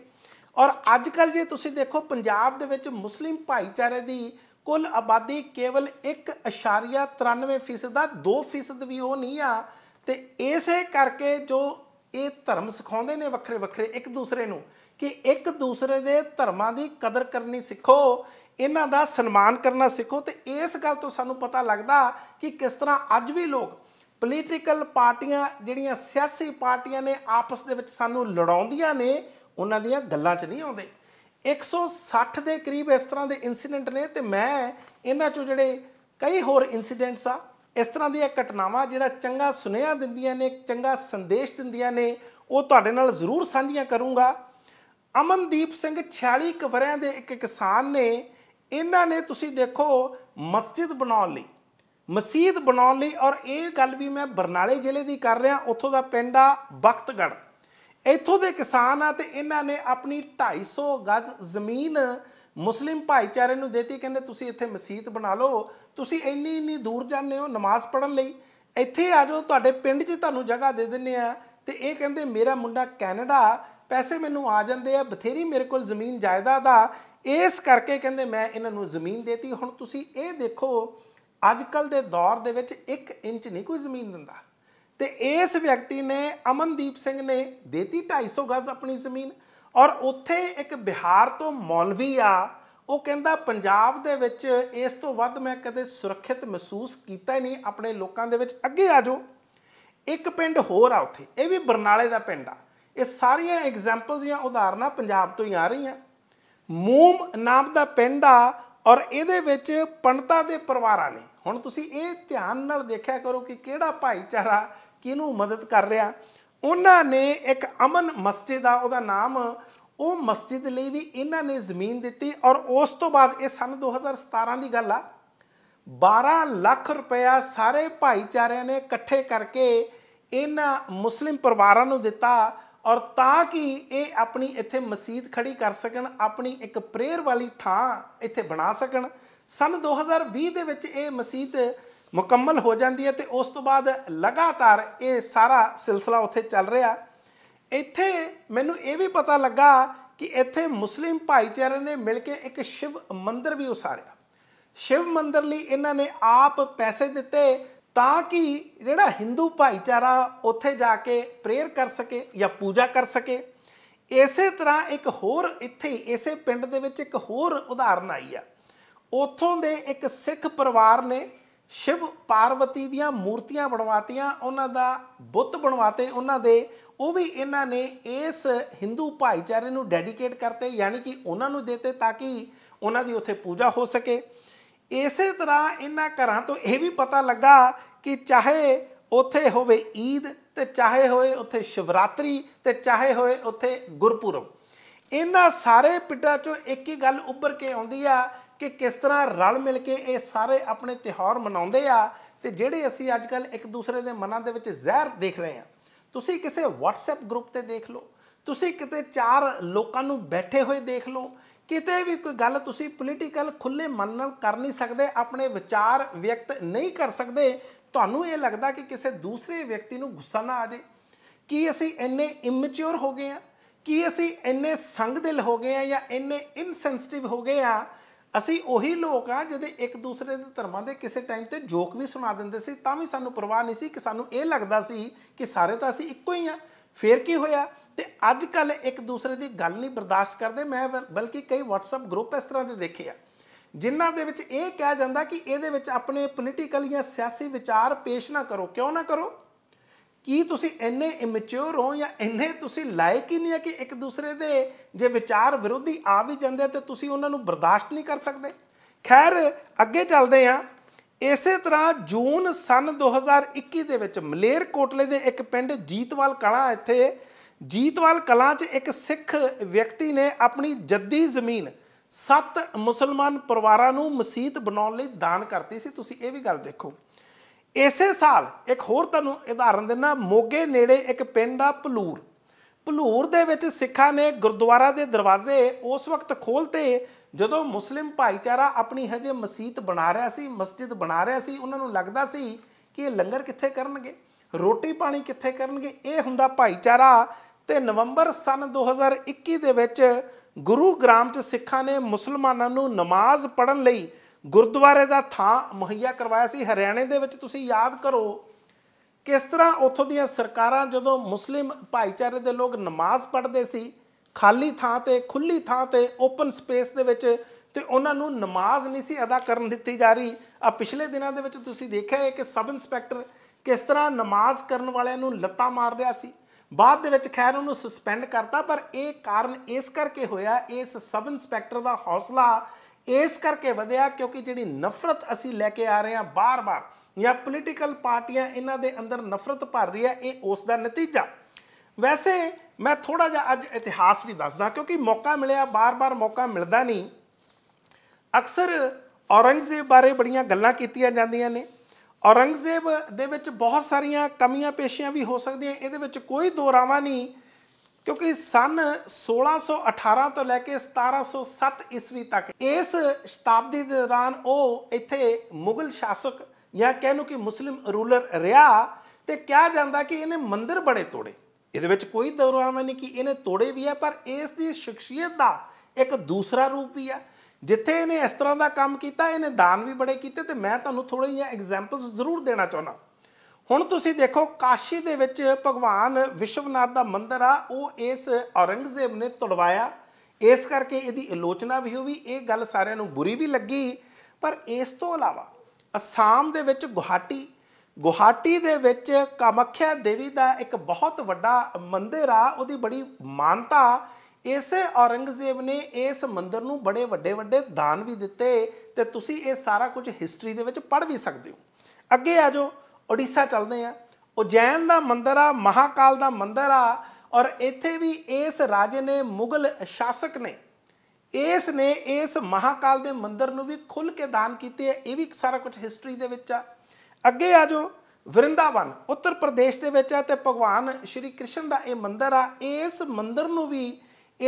ਔਰ ਅੱਜ ਕੱਲ ਜੇ ਤੁਸੀਂ ਦੇਖੋ ਪੰਜਾਬ ਦੇ ਵਿੱਚ ਮੁਸਲਿਮ ਭਾਈਚਾਰੇ ਦੀ ਕੁੱਲ ਆਬਾਦੀ ਕੇਵਲ 1.93% ਦਾ 2% ਵੀ ਉਹ ਨਹੀਂ ਆ ਤੇ ਇਸੇ ਕਰਕੇ ਜੋ ਇਹ ਧਰਮ ਸਿਖਾਉਂਦੇ ਨੇ ਵੱਖਰੇ ਵੱਖਰੇ ਇੱਕ ਦੂਸਰੇ ਨੂੰ ਕਿ ਇੱਕ ਦੂਸਰੇ ਦੇ ਧਰਮਾਂ ਦੀ ਕਦਰ ਕਰਨੀ ਸਿੱਖੋ ਇਹਨਾਂ ਦਾ ਸਨਮਾਨ ਕਰਨਾ ਸਿੱਖੋ ਤੇ ਇਸ ਗੱਲ ਤੋਂ ਸਾਨੂੰ ਪਤਾ ਲੱਗਦਾ ਕਿ ਕਿਸ ਤਰ੍ਹਾਂ ਅੱਜ ਵੀ ਲੋਕ ਪੋਲੀਟੀਕਲ ਪਾਰਟੀਆਂ ਜਿਹੜੀਆਂ ਸਿਆਸੀ ਪਾਰਟੀਆਂ ਨੇ ਆਪਸ ਦੇ ਵਿੱਚ ਸਾਨੂੰ ਲੜਾਉਂਦੀਆਂ ਨੇ ਉਹਨਾਂ ਦੀਆਂ ਗੱਲਾਂ 'ਚ ਨਹੀਂ ਆਉਂਦੇ 160 ਦੇ ਕਰੀਬ ਇਸ ਤਰ੍ਹਾਂ ਦੇ ਇਨਸੀਡੈਂਟ ਨੇ ਤੇ ਮੈਂ ਇਹਨਾਂ ਚੋਂ ਜਿਹੜੇ ਕਈ ਹੋਰ ਇਨਸੀਡੈਂਟਸ ਆ ਇਸ ਤਰ੍ਹਾਂ ਦੀਆਂ ਘਟਨਾਵਾਂ ਜਿਹੜਾ ਚੰਗਾ ਸੁਨੇਹਾ ਦਿੰਦੀਆਂ ਨੇ ਚੰਗਾ ਸੰਦੇਸ਼ ਦਿੰਦੀਆਂ ਨੇ ਉਹ ਤੁਹਾਡੇ ਨਾਲ ਜ਼ਰੂਰ ਸਾਂਝੀਆਂ ਕਰੂੰਗਾ ਅਮਨਦੀਪ ਸਿੰਘ 46 ਕਵਰਿਆਂ ਦੇ ਇੱਕ ਕਿਸਾਨ ਨੇ ਇਹਨਾਂ ਨੇ ਤੁਸੀਂ ਦੇਖੋ ਮਸਜਿਦ ਬਣਾਉਣ ਲਈ ਮਸਜਿਦ ਬਣਾਉਣ ਲਈ ਔਰ ਇਹ ਗੱਲ ਵੀ ਮੈਂ ਬਰਨਾਲੇ ਜ਼ਿਲ੍ਹੇ ਦੀ ਕਰ ਰਿਹਾ ਉੱਥੋਂ ਦਾ ਪਿੰਡ ਆ ਬਖਤਗੜ ਇੱਥੋਂ ਦੇ ਕਿਸਾਨ ਆ ਤੇ ਇਹਨਾਂ ਨੇ ਆਪਣੀ 250 ਗਜ਼ ਜ਼ਮੀਨ ਮੁਸਲਿਮ ਭਾਈਚਾਰੇ ਨੂੰ ਦੇਤੀ ਕਹਿੰਦੇ ਤੁਸੀਂ ਇੱਥੇ ਮਸਜਿਦ ਬਣਾ ਲਓ ਤੁਸੀਂ ਇੰਨੀ ਇੰਨੀ ਦੂਰ ਜਾਂਦੇ ਹੋ ਨਮਾਜ਼ ਪੜਨ ਲਈ ਇੱਥੇ ਆ ਜਾਓ ਤੁਹਾਡੇ ਪਿੰਡ 'ਚ ਤੁਹਾਨੂੰ ਜਗ੍ਹਾ ਦੇ ਦਿੰਨੇ ਆ ਤੇ ਇਹ ਕਹਿੰਦੇ ਮੇਰਾ ਮੁੰਡਾ ਕੈਨੇਡਾ ਪੈਸੇ ਮੈਨੂੰ ਆ ਜਾਂਦੇ ਆ ਬਥੇਰੀ ਮੇਰੇ ਕੋਲ ਜ਼ਮੀਨ ਜਾਇਦਾਦ ਆ ਇਸ ਕਰਕੇ ਕਹਿੰਦੇ ਮੈਂ ਇਹਨਾਂ ਨੂੰ ਜ਼ਮੀਨ ਦੇਤੀ ਹੁਣ ਤੁਸੀਂ ਇਹ ਦੇਖੋ ਅੱਜ ਕੱਲ ਦੇ ਦੌਰ ਦੇ ਵਿੱਚ 1 ਇੰਚ ਨਹੀਂ ਕੋਈ ਜ਼ਮੀਨ ਦਿੰਦਾ ਤੇ ਇਸ ਵਿਅਕਤੀ ਨੇ ਅਮਨਦੀਪ ਸਿੰਘ ਨੇ ਦੇਤੀ 250 ਗਜ਼ ਆਪਣੀ ਜ਼ਮੀਨ ਔਰ ਉੱਥੇ ਇੱਕ ਬਿਹਾਰ ਤੋਂ ਮੌਲਵੀ ਆ ਉਹ ਕਹਿੰਦਾ ਪੰਜਾਬ ਦੇ ਵਿੱਚ ਇਸ ਤੋਂ ਵੱਧ ਮੈਂ ਕਦੇ ਸੁਰੱਖਿਅਤ ਮਹਿਸੂਸ ਕੀਤਾ ਹੀ ਨਹੀਂ ਆਪਣੇ ਲੋਕਾਂ ਦੇ ਵਿੱਚ ਅੱਗੇ ਆ ਜਾਓ ਇੱਕ ਪਿੰਡ ਹੋਰ ਆ ਉੱਥੇ ਇਹ ਵੀ ਬਰਨਾਲੇ ਦਾ ਪਿੰਡ ਆ ਇਹ ਸਾਰੀਆਂ ਐਗਜ਼ਾਮਪਲਸ ਜਾਂ ਉਦਾਹਰਨਾਂ ਪੰਜਾਬ ਤੋਂ ਹੀ ਆ ਰਹੀਆਂ ਮੂਮ ਨਾਮ ਦਾ ਪਿੰਡ ਆ ਔਰ ਇਹਦੇ ਵਿੱਚ ਪੰਡਤਾ ਦੇ ਪਰਿਵਾਰਾਂ ਨੇ ਹੁਣ ਤੁਸੀਂ ਇਹ ਧਿਆਨ ਨਾਲ ਦੇਖਿਆ ਕਰੋ ਕਿ ਕਿਹੜਾ ਭਾਈਚਾਰਾ ਕਿਹਨੂੰ ਮਦਦ ਕਰ ਰਿਹਾ ਉਹਨਾਂ ਨੇ ਇੱਕ ਅਮਨ ਮਸਜਿਦ ਆ ਉਹਦਾ ਨਾਮ ਉਹ ਮਸਜਿਦ ਲਈ ਵੀ ਇਹਨਾਂ ਨੇ ਜ਼ਮੀਨ ਦਿੱਤੀ ਔਰ ਉਸ ਤੋਂ ਬਾਅਦ ਇਹ ਸਨ 2017 ਦੀ ਗੱਲ ਆ 12 ਲੱਖ ਰੁਪਇਆ ਸਾਰੇ ਭਾਈਚਾਰਿਆਂ ਨੇ ਇਕੱਠੇ ਕਰਕੇ ਇਹਨਾਂ ਮੁਸਲਿਮ ਪਰਿਵਾਰਾਂ ਨੂੰ ਦਿੱਤਾ ਔਰ ਤਾਂ ਕਿ ਇਹ ਆਪਣੀ ਇੱਥੇ ਮਸਜਿਦ ਖੜੀ ਕਰ ਸਕਣ ਆਪਣੀ ਇੱਕ ਪ੍ਰੇਅਰ ਵਾਲੀ ਥਾਂ ਇੱਥੇ ਬਣਾ ਸਕਣ ਸਨ 2020 ਦੇ ਵਿੱਚ ਇਹ ਮਸਜਿਦ ਮੁਕੰਮਲ ਹੋ ਜਾਂਦੀ ਹੈ ਤੇ ਉਸ ਤੋਂ ਬਾਅਦ ਲਗਾਤਾਰ ਇਹ ਸਾਰਾ سلسلہ ਉੱਥੇ ਚੱਲ ਰਿਹਾ ਇੱਥੇ ਮੈਨੂੰ ਇਹ ਵੀ ਪਤਾ ਲੱਗਾ ਕਿ ਇੱਥੇ ਮੁਸਲਿਮ ਭਾਈਚਾਰੇ ਨੇ ਮਿਲ ਕੇ ਇੱਕ ਸ਼ਿਵ ਮੰਦਿਰ ਵੀ ਉਸਾਰਿਆ ਸ਼ਿਵ ਮੰਦਿਰ ਲਈ ਇਹਨਾਂ ਨੇ ਆਪ ਪੈਸੇ ਦਿੱਤੇ ਤਾਂ ਕਿ ਜਿਹੜਾ Hindu ਭਾਈਚਾਰਾ ਉੱਥੇ ਜਾ ਕੇ ਪ੍ਰੇਅਰ ਕਰ ਸਕੇ ਜਾਂ ਪੂਜਾ ਕਰ ਸਕੇ ਇਸੇ ਤਰ੍ਹਾਂ ਇੱਕ ਹੋਰ ਇੱਥੇ ਇਸੇ ਪਿੰਡ ਦੇ ਵਿੱਚ ਇੱਕ ਹੋਰ ਉਦਾਹਰਨ ਆਈ ਆ ਉਥੋਂ ਦੇ ਇੱਕ ਸਿੱਖ ਪਰਿਵਾਰ ਨੇ ਸ਼ਿਵ ਪਾਰਵਤੀ ਦੀਆਂ ਮੂਰਤੀਆਂ ਬਣਵਾਤੀਆਂ ਉਹਨਾਂ ਦਾ ਬੁੱਤ ਬਣਵਾਤੇ ਉਹਨਾਂ ਦੇ ਉਹ ਵੀ ਇਹਨਾਂ ਨੇ ਇਸ Hindu ਭਾਈਚਾਰੇ ਨੂੰ ਡੈਡੀਕੇਟ ਕਰਤੇ ਯਾਨੀ ਕਿ ਉਹਨਾਂ ਨੂੰ ਦੇਤੇ ਤਾਂ ਕਿ ਉਹਨਾਂ ਦੀ ਉੱਥੇ ਪੂਜਾ ਹੋ ਸਕੇ ਇਸੇ ਤਰ੍ਹਾਂ ਇਹਨਾਂ ਘਰਾਂ ਤੋਂ ਇਹ ਵੀ ਪਤਾ ਲੱਗਾ ਕਿ ਚਾਹੇ ਉੱਥੇ ਹੋਵੇ ਈਦ ਤੇ ਚਾਹੇ ਹੋਏ ਉੱਥੇ ਸ਼ਿਵਰਾਤਰੀ ਤੇ ਚਾਹੇ ਹੋਏ ਉੱਥੇ ਗੁਰਪੁਰਬ ਇਹਨਾਂ ਸਾਰੇ ਪਿੰਡਾਂ ਚੋਂ ਇੱਕ ਹੀ ਗੱਲ ਉੱਭਰ ਕੇ ਆਉਂਦੀ ਆ ਕਿ ਕਿਸ ਤਰ੍ਹਾਂ ਰਲ ਮਿਲ ਕੇ ਇਹ ਸਾਰੇ ਆਪਣੇ ਤਿਹਾਰ ਮਨਾਉਂਦੇ ਆ ਤੇ ਜਿਹੜੇ ਅਸੀਂ ਅੱਜ ਕੱਲ ਇੱਕ ਦੂਸਰੇ ਦੇ ਮਨਾਂ ਦੇ ਵਿੱਚ ਜ਼ਹਿਰ ਦੇਖ ਰਹੇ ਆ ਤੁਸੀਂ ਕਿਸੇ WhatsApp ਗਰੁੱਪ ਤੇ ਦੇਖ ਲਓ ਤੁਸੀਂ ਕਿਤੇ ਚਾਰ ਲੋਕਾਂ ਨੂੰ ਬੈਠੇ ਹੋਏ ਦੇਖ ਲਓ ਕਿਤੇ ਵੀ ਕੋਈ ਗੱਲ ਤੁਸੀਂ ਪੋਲੀਟੀਕਲ ਖੁੱਲੇ ਮਨ ਨਾਲ ਕਰ ਨਹੀਂ ਸਕਦੇ ਆਪਣੇ ਵਿਚਾਰ ਵਿਅਕਤ ਨਹੀਂ ਕਰ ਸਕਦੇ ਤੁਹਾਨੂੰ ਇਹ ਲੱਗਦਾ ਕਿ ਕਿਸੇ ਦੂਸਰੇ ਵਿਅਕਤੀ ਨੂੰ ਗੁੱਸਾ ਨਾ ਆ ਜਾਏ ਕੀ ਅਸੀਂ ਇੰਨੇ ਇਮੈਚੁਰ ਹੋ ਗਏ ਆ ਕੀ ਅਸੀਂ ਇੰਨੇ ਸੰਗਦਿਲ ਹੋ ਗਏ ਆ ਜਾਂ ਇੰਨੇ ਇਨਸੈਂਸਿਟਿਵ ਹੋ ਗਏ ਆ ਅਸੀਂ ਉਹੀ ਲੋਕ ਆ ਜਿਹਦੇ ਇੱਕ ਦੂਸਰੇ ਦੇ ਧਰਮਾਂ ਦੇ ਕਿਸੇ ਟਾਈਮ ਤੇ ਜੋਕ ਵੀ ਸੁਣਾ ਦਿੰਦੇ ਸੀ ਤਾਂ ਵੀ ਸਾਨੂੰ ਪਰਵਾਹ ਨਹੀਂ ਸੀ ਕਿ ਸਾਨੂੰ ਇਹ ਲੱਗਦਾ ਸੀ ਕਿ ਸਾਰੇ ਤਾਂ ਅਸੀਂ ਇੱਕੋ ਹੀ ਆ ਫੇਰ ਕੀ ਹੋਇਆ ਤੇ ਅੱਜ ਕੱਲ ਇੱਕ ਦੂਸਰੇ ਦੀ ਗੱਲ ਨਹੀਂ ਬਰਦਾਸ਼ਤ ਕਰਦੇ ਮੈਂ ਬਲਕਿ ਕਈ WhatsApp ਗਰੁੱਪ ਇਸ ਤਰ੍ਹਾਂ ਦੇ ਦੇਖੇ ਆ ਜਿਨ੍ਹਾਂ ਦੇ ਵਿੱਚ ਇਹ ਕਿਹਾ ਜਾਂਦਾ ਕਿ ਇਹਦੇ ਵਿੱਚ ਆਪਣੇ ਪੋਲੀਟੀਕਲ ਜਾਂ ਸਿਆਸੀ ਵਿਚਾਰ ਪੇਸ਼ ਨਾ ਕਰੋ ਕਿਉਂ ਨਾ ਕਰੋ ਕੀ ਤੁਸੀਂ ਇੰਨੇ ਇਮੈਚੁਰ ਹੋ ਜਾਂ ਇੰਨੇ ਤੁਸੀਂ ਲਾਇਕ ਹੀ ਨਹੀਂ ਆ ਕਿ ਇੱਕ ਦੂਸਰੇ ਦੇ ਜੇ ਵਿਚਾਰ ਵਿਰੋਧੀ ਆ ਵੀ ਜਾਂਦੇ ਤੇ ਤੁਸੀਂ ਉਹਨਾਂ ਨੂੰ ਬਰਦਾਸ਼ਤ ਨਹੀਂ ਕਰ ਸਕਦੇ ਖੈਰ ਅੱਗੇ ਚੱਲਦੇ ਆ ਇਸੇ ਤਰ੍ਹਾਂ ਜੂਨ ਸਨ 2021 ਦੇ ਵਿੱਚ ਮਲੇਰ ਕੋਟਲੇ ਦੇ ਇੱਕ ਪਿੰਡ ਜੀਤਵਾਲ ਕਲਾ ਇੱਥੇ ਜੀਤਵਾਲ ਕਲਾ 'ਚ ਇੱਕ ਸਿੱਖ ਵਿਅਕਤੀ ਨੇ ਆਪਣੀ ਜੱਦੀ ਜ਼ਮੀਨ ਸੱਤ ਮੁਸਲਮਾਨ ਪਰਿਵਾਰਾਂ ਨੂੰ ਮਸਜਿਦ ਬਣਾਉਣ ਲਈ ਦਾਨ ਕਰਤੀ ਸੀ ਤੁਸੀਂ ਇਹ ਵੀ ਗੱਲ ਦੇਖੋ ਇਸੇ ਸਾਲ ਇੱਕ ਹੋਰ ਤੁਹਾਨੂੰ ਉਦਾਹਰਨ ਦਿੰਦਾ ਮੋਗੇ ਨੇੜੇ ਇੱਕ ਪਿੰਡ ਆ ਭਲੂਰ ਭਲੂਰ ਦੇ ਵਿੱਚ ਸਿੱਖਾਂ ਨੇ ਗੁਰਦੁਆਰਾ ਦੇ ਦਰਵਾਜ਼ੇ ਉਸ ਵਕਤ ਖੋਲਤੇ ਜਦੋਂ ਮੁਸਲਿਮ ਭਾਈਚਾਰਾ ਆਪਣੀ ਹਜੇ ਮਸਜਿਦ ਬਣਾ ਰਿਹਾ ਸੀ ਮਸਜਿਦ ਬਣਾ ਰਿਹਾ ਸੀ ਉਹਨਾਂ ਨੂੰ ਲੱਗਦਾ ਸੀ ਕਿ ਇਹ ਲੰਗਰ ਕਿੱਥੇ ਕਰਨਗੇ ਰੋਟੀ ਪਾਣੀ ਕਿੱਥੇ ਕਰਨਗੇ ਇਹ ਹੁੰਦਾ ਭਾਈਚਾਰਾ ਤੇ ਨਵੰਬਰ ਸਨ 2021 ਦੇ ਵਿੱਚ ਗੁਰੂ ਗ੍ਰਾਮ 'ਚ ਸਿੱਖਾਂ ਨੇ ਮੁਸਲਮਾਨਾਂ ਨੂੰ ਨਮਾਜ਼ ਪੜਨ ਲਈ ਗੁਰਦੁਆਰੇ ਦਾ ਥਾਂ ਮੁਹੱਈਆ ਕਰਵਾਇਆ ਸੀ ਹਰਿਆਣੇ ਦੇ ਵਿੱਚ ਤੁਸੀਂ ਯਾਦ ਕਰੋ ਕਿਸ ਤਰ੍ਹਾਂ ਉੱਥੋਂ ਦੀਆਂ ਸਰਕਾਰਾਂ ਜਦੋਂ ਮੁਸਲਿਮ ਭਾਈਚਾਰੇ ਦੇ ਲੋਕ ਨਮਾਜ਼ ਪੜ੍ਹਦੇ ਸੀ ਖਾਲੀ ਥਾਂ ਤੇ ਖੁੱਲੀ ਥਾਂ ਤੇ ਓਪਨ ਸਪੇਸ ਦੇ ਵਿੱਚ ਤੇ ਉਹਨਾਂ ਨੂੰ ਨਮਾਜ਼ ਨਹੀਂ ਸੀ ਅਦਾ ਕਰਨ ਦਿੱਤੀ ਜਾ ਰਹੀ ਆ ਪਿਛਲੇ ਦਿਨਾਂ ਦੇ ਵਿੱਚ ਤੁਸੀਂ ਦੇਖਿਆ ਹੈ ਕਿ ਸਬ ਇੰਸਪੈਕਟਰ ਕਿਸ ਤਰ੍ਹਾਂ ਨਮਾਜ਼ ਕਰਨ ਵਾਲਿਆਂ ਨੂੰ ਲੱਤਾਂ ਮਾਰ ਰਿਹਾ ਸੀ ਬਾਅਦ ਦੇ ਵਿੱਚ ਖੈਰ ਉਹਨੂੰ ਸਸਪੈਂਡ ਕਰਤਾ ਪਰ ਇਹ ਕਾਰਨ ਇਸ ਕਰਕੇ ਹੋਇਆ ਇਸ ਸਬ ਇੰਸਪੈਕਟਰ ਦਾ ਹੌਸਲਾ ਇਸ ਕਰਕੇ ਵਧਿਆ ਕਿਉਂਕਿ ਜਿਹੜੀ ਨਫ਼ਰਤ ਅਸੀਂ ਲੈ ਕੇ ਆ ਰਹੇ ਹਾਂ ਬਾਰ-ਬਾਰ ਜਾਂ ਪੋਲੀਟੀਕਲ ਪਾਰਟੀਆਂ ਇਹਨਾਂ ਦੇ ਅੰਦਰ ਨਫ਼ਰਤ ਭਰ ਰਹੀ ਹੈ ਇਹ ਉਸ ਦਾ ਨਤੀਜਾ ਵੈਸੇ ਮੈਂ ਥੋੜਾ ਜਿਹਾ ਅੱਜ ਇਤਿਹਾਸ ਵੀ ਦੱਸਦਾ ਕਿਉਂਕਿ ਮੌਕਾ ਮਿਲਿਆ ਬਾਰ-ਬਾਰ ਮੌਕਾ ਮਿਲਦਾ ਨਹੀਂ ਅਕਸਰ ਔਰੰਗਜ਼ੇਬ ਬਾਰੇ ਬੜੀਆਂ ਗੱਲਾਂ ਕੀਤੀਆਂ ਜਾਂਦੀਆਂ ਨੇ ਔਰੰਗਜ਼ੇਬ ਦੇ ਵਿੱਚ ਬਹੁਤ ਸਾਰੀਆਂ ਕਮੀਆਂ ਪੇਸ਼ੀਆਂ ਵੀ ਹੋ ਸਕਦੀਆਂ ਇਹਦੇ ਵਿੱਚ ਕੋਈ ਦੋਰਾਵਾ ਨਹੀਂ ਕਿਉਂਕਿ ਸਨ 1618 ਤੋਂ ਲੈ ਕੇ 1707 ਈਸਵੀ ਤੱਕ ਇਸ ਸ਼ਤਾਬਦੀ ਦੇ ਦੌਰਾਨ ਉਹ ਇੱਥੇ ਮੁਗਲ ਸ਼ਾਸਕ ਜਾਂ ਕਹਿਣੋ ਕਿ ਮੁਸਲਿਮ ਰੂਲਰ ਰਿਹਾ ਤੇ ਕਿਹਾ ਜਾਂਦਾ ਕਿ ਇਹਨੇ ਮੰਦਿਰ ਬੜੇ ਤੋੜੇ ਇਹਦੇ ਵਿੱਚ ਕੋਈ ਦੌਰਾਨ ਨਹੀਂ ਕਿ ਇਹਨੇ ਤੋੜੇ ਵੀ ਆ ਪਰ ਇਸ ਦੀ ਸ਼ਖਸੀਅਤ ਦਾ ਇੱਕ ਦੂਸਰਾ ਰੂਪ ਵੀ ਆ ਜਿੱਥੇ ਇਹਨੇ ਇਸ ਤਰ੍ਹਾਂ ਦਾ ਕੰਮ ਕੀਤਾ ਇਹਨੇ ਦਾਨ ਵੀ ਬੜੇ ਕੀਤੇ ਤੇ ਮੈਂ ਤੁਹਾਨੂੰ ਜਿਹਾ ਐਗਜ਼ਾਮਪਲਸ ਜ਼ਰੂਰ ਦੇਣਾ ਚਾਹੁੰਦਾ ਹੁਣ ਤੁਸੀਂ ਦੇਖੋ ਕਾਸ਼ੀ ਦੇ ਵਿੱਚ ਭਗਵਾਨ ਵਿਸ਼ਵਨਾਥ ਦਾ ਮੰਦਿਰ ਆ ਉਹ ਇਸ ਔਰੰਗਜ਼ੇਬ ਨੇ ਤੁੜਵਾਇਆ ਇਸ ਕਰਕੇ ਇਹਦੀ ਆਲੋਚਨਾ ਵੀ ਹੋਈ ਇਹ ਗੱਲ ਸਾਰਿਆਂ ਨੂੰ ਬੁਰੀ ਵੀ ਲੱਗੀ ਪਰ ਇਸ ਤੋਂ ਇਲਾਵਾ ਅਸਾਮ ਦੇ ਵਿੱਚ ਗੁਹਾਟੀ ਗੁਹਾਟੀ ਦੇ ਵਿੱਚ ਕਾਮਖਿਆ ਦੇਵੀ ਦਾ ਇੱਕ ਬਹੁਤ ਵੱਡਾ ਮੰਦਿਰ ਆ ਉਹਦੀ ਬੜੀ ਮਾਨਤਾ ਇਸੇ ਔਰੰਗਜ਼ੇਬ ਨੇ ਇਸ ਮੰਦਿਰ ਨੂੰ ਬੜੇ ਵੱਡੇ ਵੱਡੇ ਦਾਨ ਵੀ ਦਿੱਤੇ ਤੇ ਤੁਸੀਂ ਇਹ ਸਾਰਾ ਕੁਝ ਹਿਸਟਰੀ ਦੇ ਵਿੱਚ ਪੜ੍ਹ ਵੀ ਸਕਦੇ ਹੋ ਅੱਗੇ ਆ ਜਾਓ ਉੜੀਸਾ ਚੱਲਦੇ ਆ ਉਜੈਨ ਦਾ ਮੰਦਿਰ ਆ ਮਹਾਕਾਲ ਦਾ ਮੰਦਿਰ ਆ ਔਰ ਇੱਥੇ ਵੀ ਇਸ ਰਾਜੇ ਨੇ ਮੁਗਲ ਸ਼ਾਸਕ ਨੇ ਇਸ ਨੇ ਇਸ ਮਹਾਕਾਲ ਦੇ ਮੰਦਿਰ ਨੂੰ ਵੀ ਖੁੱਲ ਕੇ ਦਾਨ ਕੀਤੇ ਆ ਇਹ ਵੀ ਸਾਰਾ ਕੁਝ ਹਿਸਟਰੀ ਦੇ ਵਿੱਚ ਆ ਅੱਗੇ ਆ ਜੋ ਵਰਿੰਦਾਵਨ ਉੱਤਰ ਪ੍ਰਦੇਸ਼ ਦੇ ਵਿੱਚ ਆ ਤੇ ਭਗਵਾਨ ਸ਼੍ਰੀ ਕ੍ਰਿਸ਼ਨ ਦਾ ਇਹ ਮੰਦਿਰ ਆ ਇਸ ਮੰਦਿਰ ਨੂੰ ਵੀ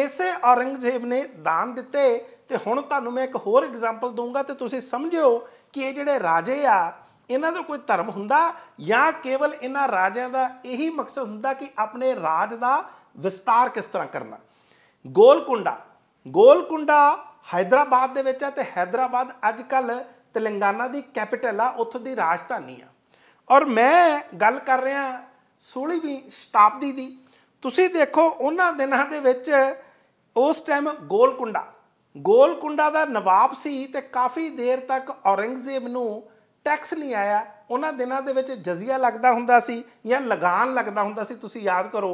ਇਸੇ ਔਰੰਗਜ਼ੇਬ ਨੇ ਦਾਨ ਦਿੱਤੇ ਤੇ ਹੁਣ ਤੁਹਾਨੂੰ ਮੈਂ ਇੱਕ ਹੋਰ ਐਗਜ਼ਾਮਪਲ ਦਊਂਗਾ ਤੇ ਤੁਸੀਂ ਸਮਝਿਓ ਕਿ ਇਹ ਜਿਹੜੇ ਰਾਜੇ ਆ ਇਹਨਾਂ ਦਾ ਕੋਈ ਧਰਮ ਹੁੰਦਾ ਜਾਂ ਕੇਵਲ ਇਹਨਾਂ ਰਾਜਿਆਂ ਦਾ ਇਹੀ ਮਕਸਦ ਹੁੰਦਾ ਕਿ ਆਪਣੇ ਰਾਜ ਦਾ ਵਿਸਤਾਰ ਕਿਸ ਤਰ੍ਹਾਂ ਕਰਨਾ ਗੋਲਕੁੰਡਾ ਗੋਲਕੁੰਡਾ ਹైదరాబాద్ ਦੇ ਵਿੱਚ ਹੈ ਤੇ ਹైదరాబాద్ ਅੱਜ ਕੱਲ ਤੇਲੰਗਾਨਾ ਦੀ ਕੈਪੀਟਲ ਆ ਉੱਥੋਂ ਦੀ ਰਾਜਧਾਨੀ ਆ ਔਰ ਮੈਂ ਗੱਲ ਕਰ ਰਿਹਾ 16ਵੀਂ ਸ਼ਤਾਬਦੀ ਦੀ ਤੁਸੀਂ ਦੇਖੋ ਉਹਨਾਂ ਦਿਨਾਂ ਦੇ ਵਿੱਚ ਉਸ ਟਾਈਮ ਗੋਲਕੁੰਡਾ ਗੋਲਕੁੰਡਾ ਦਾ ਨਵਾਬ ਸੀ ਤੇ ਕਾਫੀ ਦੇਰ ਤੱਕ ਔਰੰਗਜ਼ੇਬ ਨੂੰ ਟੈਕਸ ਨਹੀਂ ਆਇਆ ਉਹਨਾਂ ਦਿਨਾਂ ਦੇ ਵਿੱਚ ਜਜ਼ੀਆ ਲੱਗਦਾ ਹੁੰਦਾ ਸੀ ਜਾਂ ਲਗਾਨ ਲੱਗਦਾ ਹੁੰਦਾ ਸੀ ਤੁਸੀਂ ਯਾਦ ਕਰੋ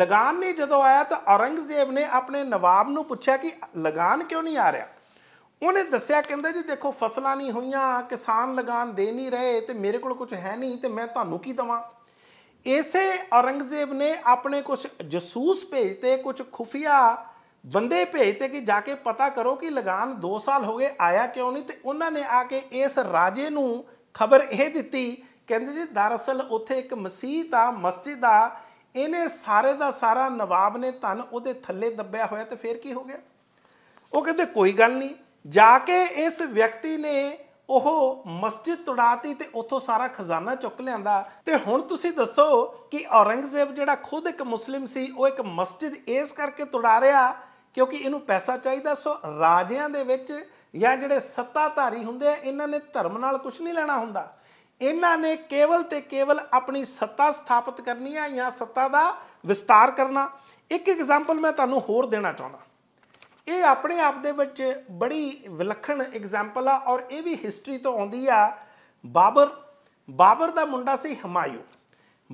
ਲਗਾਨ ਨੇ ਜਦੋਂ ਆਇਆ ਤਾਂ ਔਰੰਗਜ਼ੇਬ ਨੇ ਆਪਣੇ ਨਵਾਬ ਨੂੰ ਪੁੱਛਿਆ ਕਿ ਲਗਾਨ ਕਿਉਂ ਨਹੀਂ ਆ ਰਿਹਾ ਉਹਨੇ ਦੱਸਿਆ ਕਹਿੰਦਾ ਜੀ ਦੇਖੋ ਫਸਲਾਂ ਨਹੀਂ ਹੋਈਆਂ ਕਿਸਾਨ ਲਗਾਨ ਦੇ ਨਹੀਂ ਰਹੇ ਤੇ ਮੇਰੇ ਕੋਲ ਕੁਝ ਹੈ ਨਹੀਂ ਤੇ ਮੈਂ ਤੁਹਾਨੂੰ ਕੀ ਦਵਾਂ ਇਸੇ ਔਰੰਗਜ਼ੇਬ ਨੇ ਆਪਣੇ ਕੁਝ ਜਸੂਸ ਭੇਜਤੇ ਕੁਝ ਖੁਫੀਆ ਬੰਦੇ ਭੇਜਤੇ ਕਿ ਜਾ ਕੇ ਪਤਾ ਕਰੋ ਕਿ ਲਗਾਨ 2 ਸਾਲ ਹੋ ਗਏ ਆਇਆ ਕਿਉਂ ਨਹੀਂ ਤੇ ਉਹਨਾਂ ਨੇ ਆ ਕੇ ਇਸ ਰਾਜੇ ਨੂੰ ਖਬਰ ਇਹ ਦਿੱਤੀ ਕਹਿੰਦੇ ਜੀ ਦਰਅਸਲ ਉੱਥੇ ਇੱਕ ਮਸਜਿਦ ਆ ਮਸਜਿਦ ਆ ਇਹਨੇ ਸਾਰੇ ਦਾ ਸਾਰਾ ਨਵਾਬ ਨੇ ਧਨ ਉਹਦੇ ਥੱਲੇ ਦੱਬਿਆ ਹੋਇਆ ਤੇ ਫਿਰ ਕੀ ਹੋ ਗਿਆ ਉਹ ਕਹਿੰਦੇ ਕੋਈ ਗੱਲ ਨਹੀਂ ਜਾ ਕੇ ਇਸ ਵਿਅਕਤੀ ਨੇ ਉਹ ਮਸਜਿਦ ਤੁੜਾਤੀ ਤੇ ਉੱਥੋਂ ਸਾਰਾ ਖਜ਼ਾਨਾ ਚੁੱਕ ਲਿਆਂਦਾ ਤੇ ਹੁਣ ਤੁਸੀਂ ਦੱਸੋ ਕਿ ਔਰੰਗਜ਼ੇਬ ਜਿਹੜਾ ਖੁਦ ਇੱਕ ਮੁਸਲਿਮ ਸੀ ਉਹ ਇੱਕ ਮਸਜਿਦ ਇਸ ਕਰਕੇ ਤੁੜਾ ਰਿਹਾ ਕਿਉਂਕਿ ਇਹਨੂੰ ਪੈਸਾ ਚਾਹੀਦਾ ਸੋ ਰਾਜਿਆਂ ਦੇ ਵਿੱਚ ਜਾਂ ਜਿਹੜੇ ਸੱਤਾਧਾਰੀ ਹੁੰਦੇ ਆ ਇਹਨਾਂ ਨੇ ਧਰਮ ਨਾਲ ਕੁਝ ਨਹੀਂ ਲੈਣਾ ਹੁੰਦਾ ਇਹਨਾਂ ਨੇ ਕੇਵਲ ਤੇ ਕੇਵਲ ਆਪਣੀ ਸੱਤਾ ਸਥਾਪਿਤ ਕਰਨੀ ਆ ਜਾਂ ਸੱਤਾ ਦਾ ਵਿਸਤਾਰ ਕਰਨਾ ਇੱਕ ਐਗਜ਼ਾਮਪਲ ਮੈਂ ਤੁਹਾਨੂੰ ਹੋਰ ਦੇਣਾ ਚਾਹੁੰਦਾ ਇਹ ਆਪਣੇ ਆਪ ਦੇ ਵਿੱਚ ਬੜੀ ਵਿਲੱਖਣ ਐਗਜ਼ਾਮਪਲ ਆ ਔਰ ਇਹ ਵੀ ਹਿਸਟਰੀ ਤੋਂ ਆਉਂਦੀ ਆ ਬਾਬਰ ਬਾਬਰ ਦਾ ਮੁੰਡਾ ਸੀ ਹਮਾਯੂ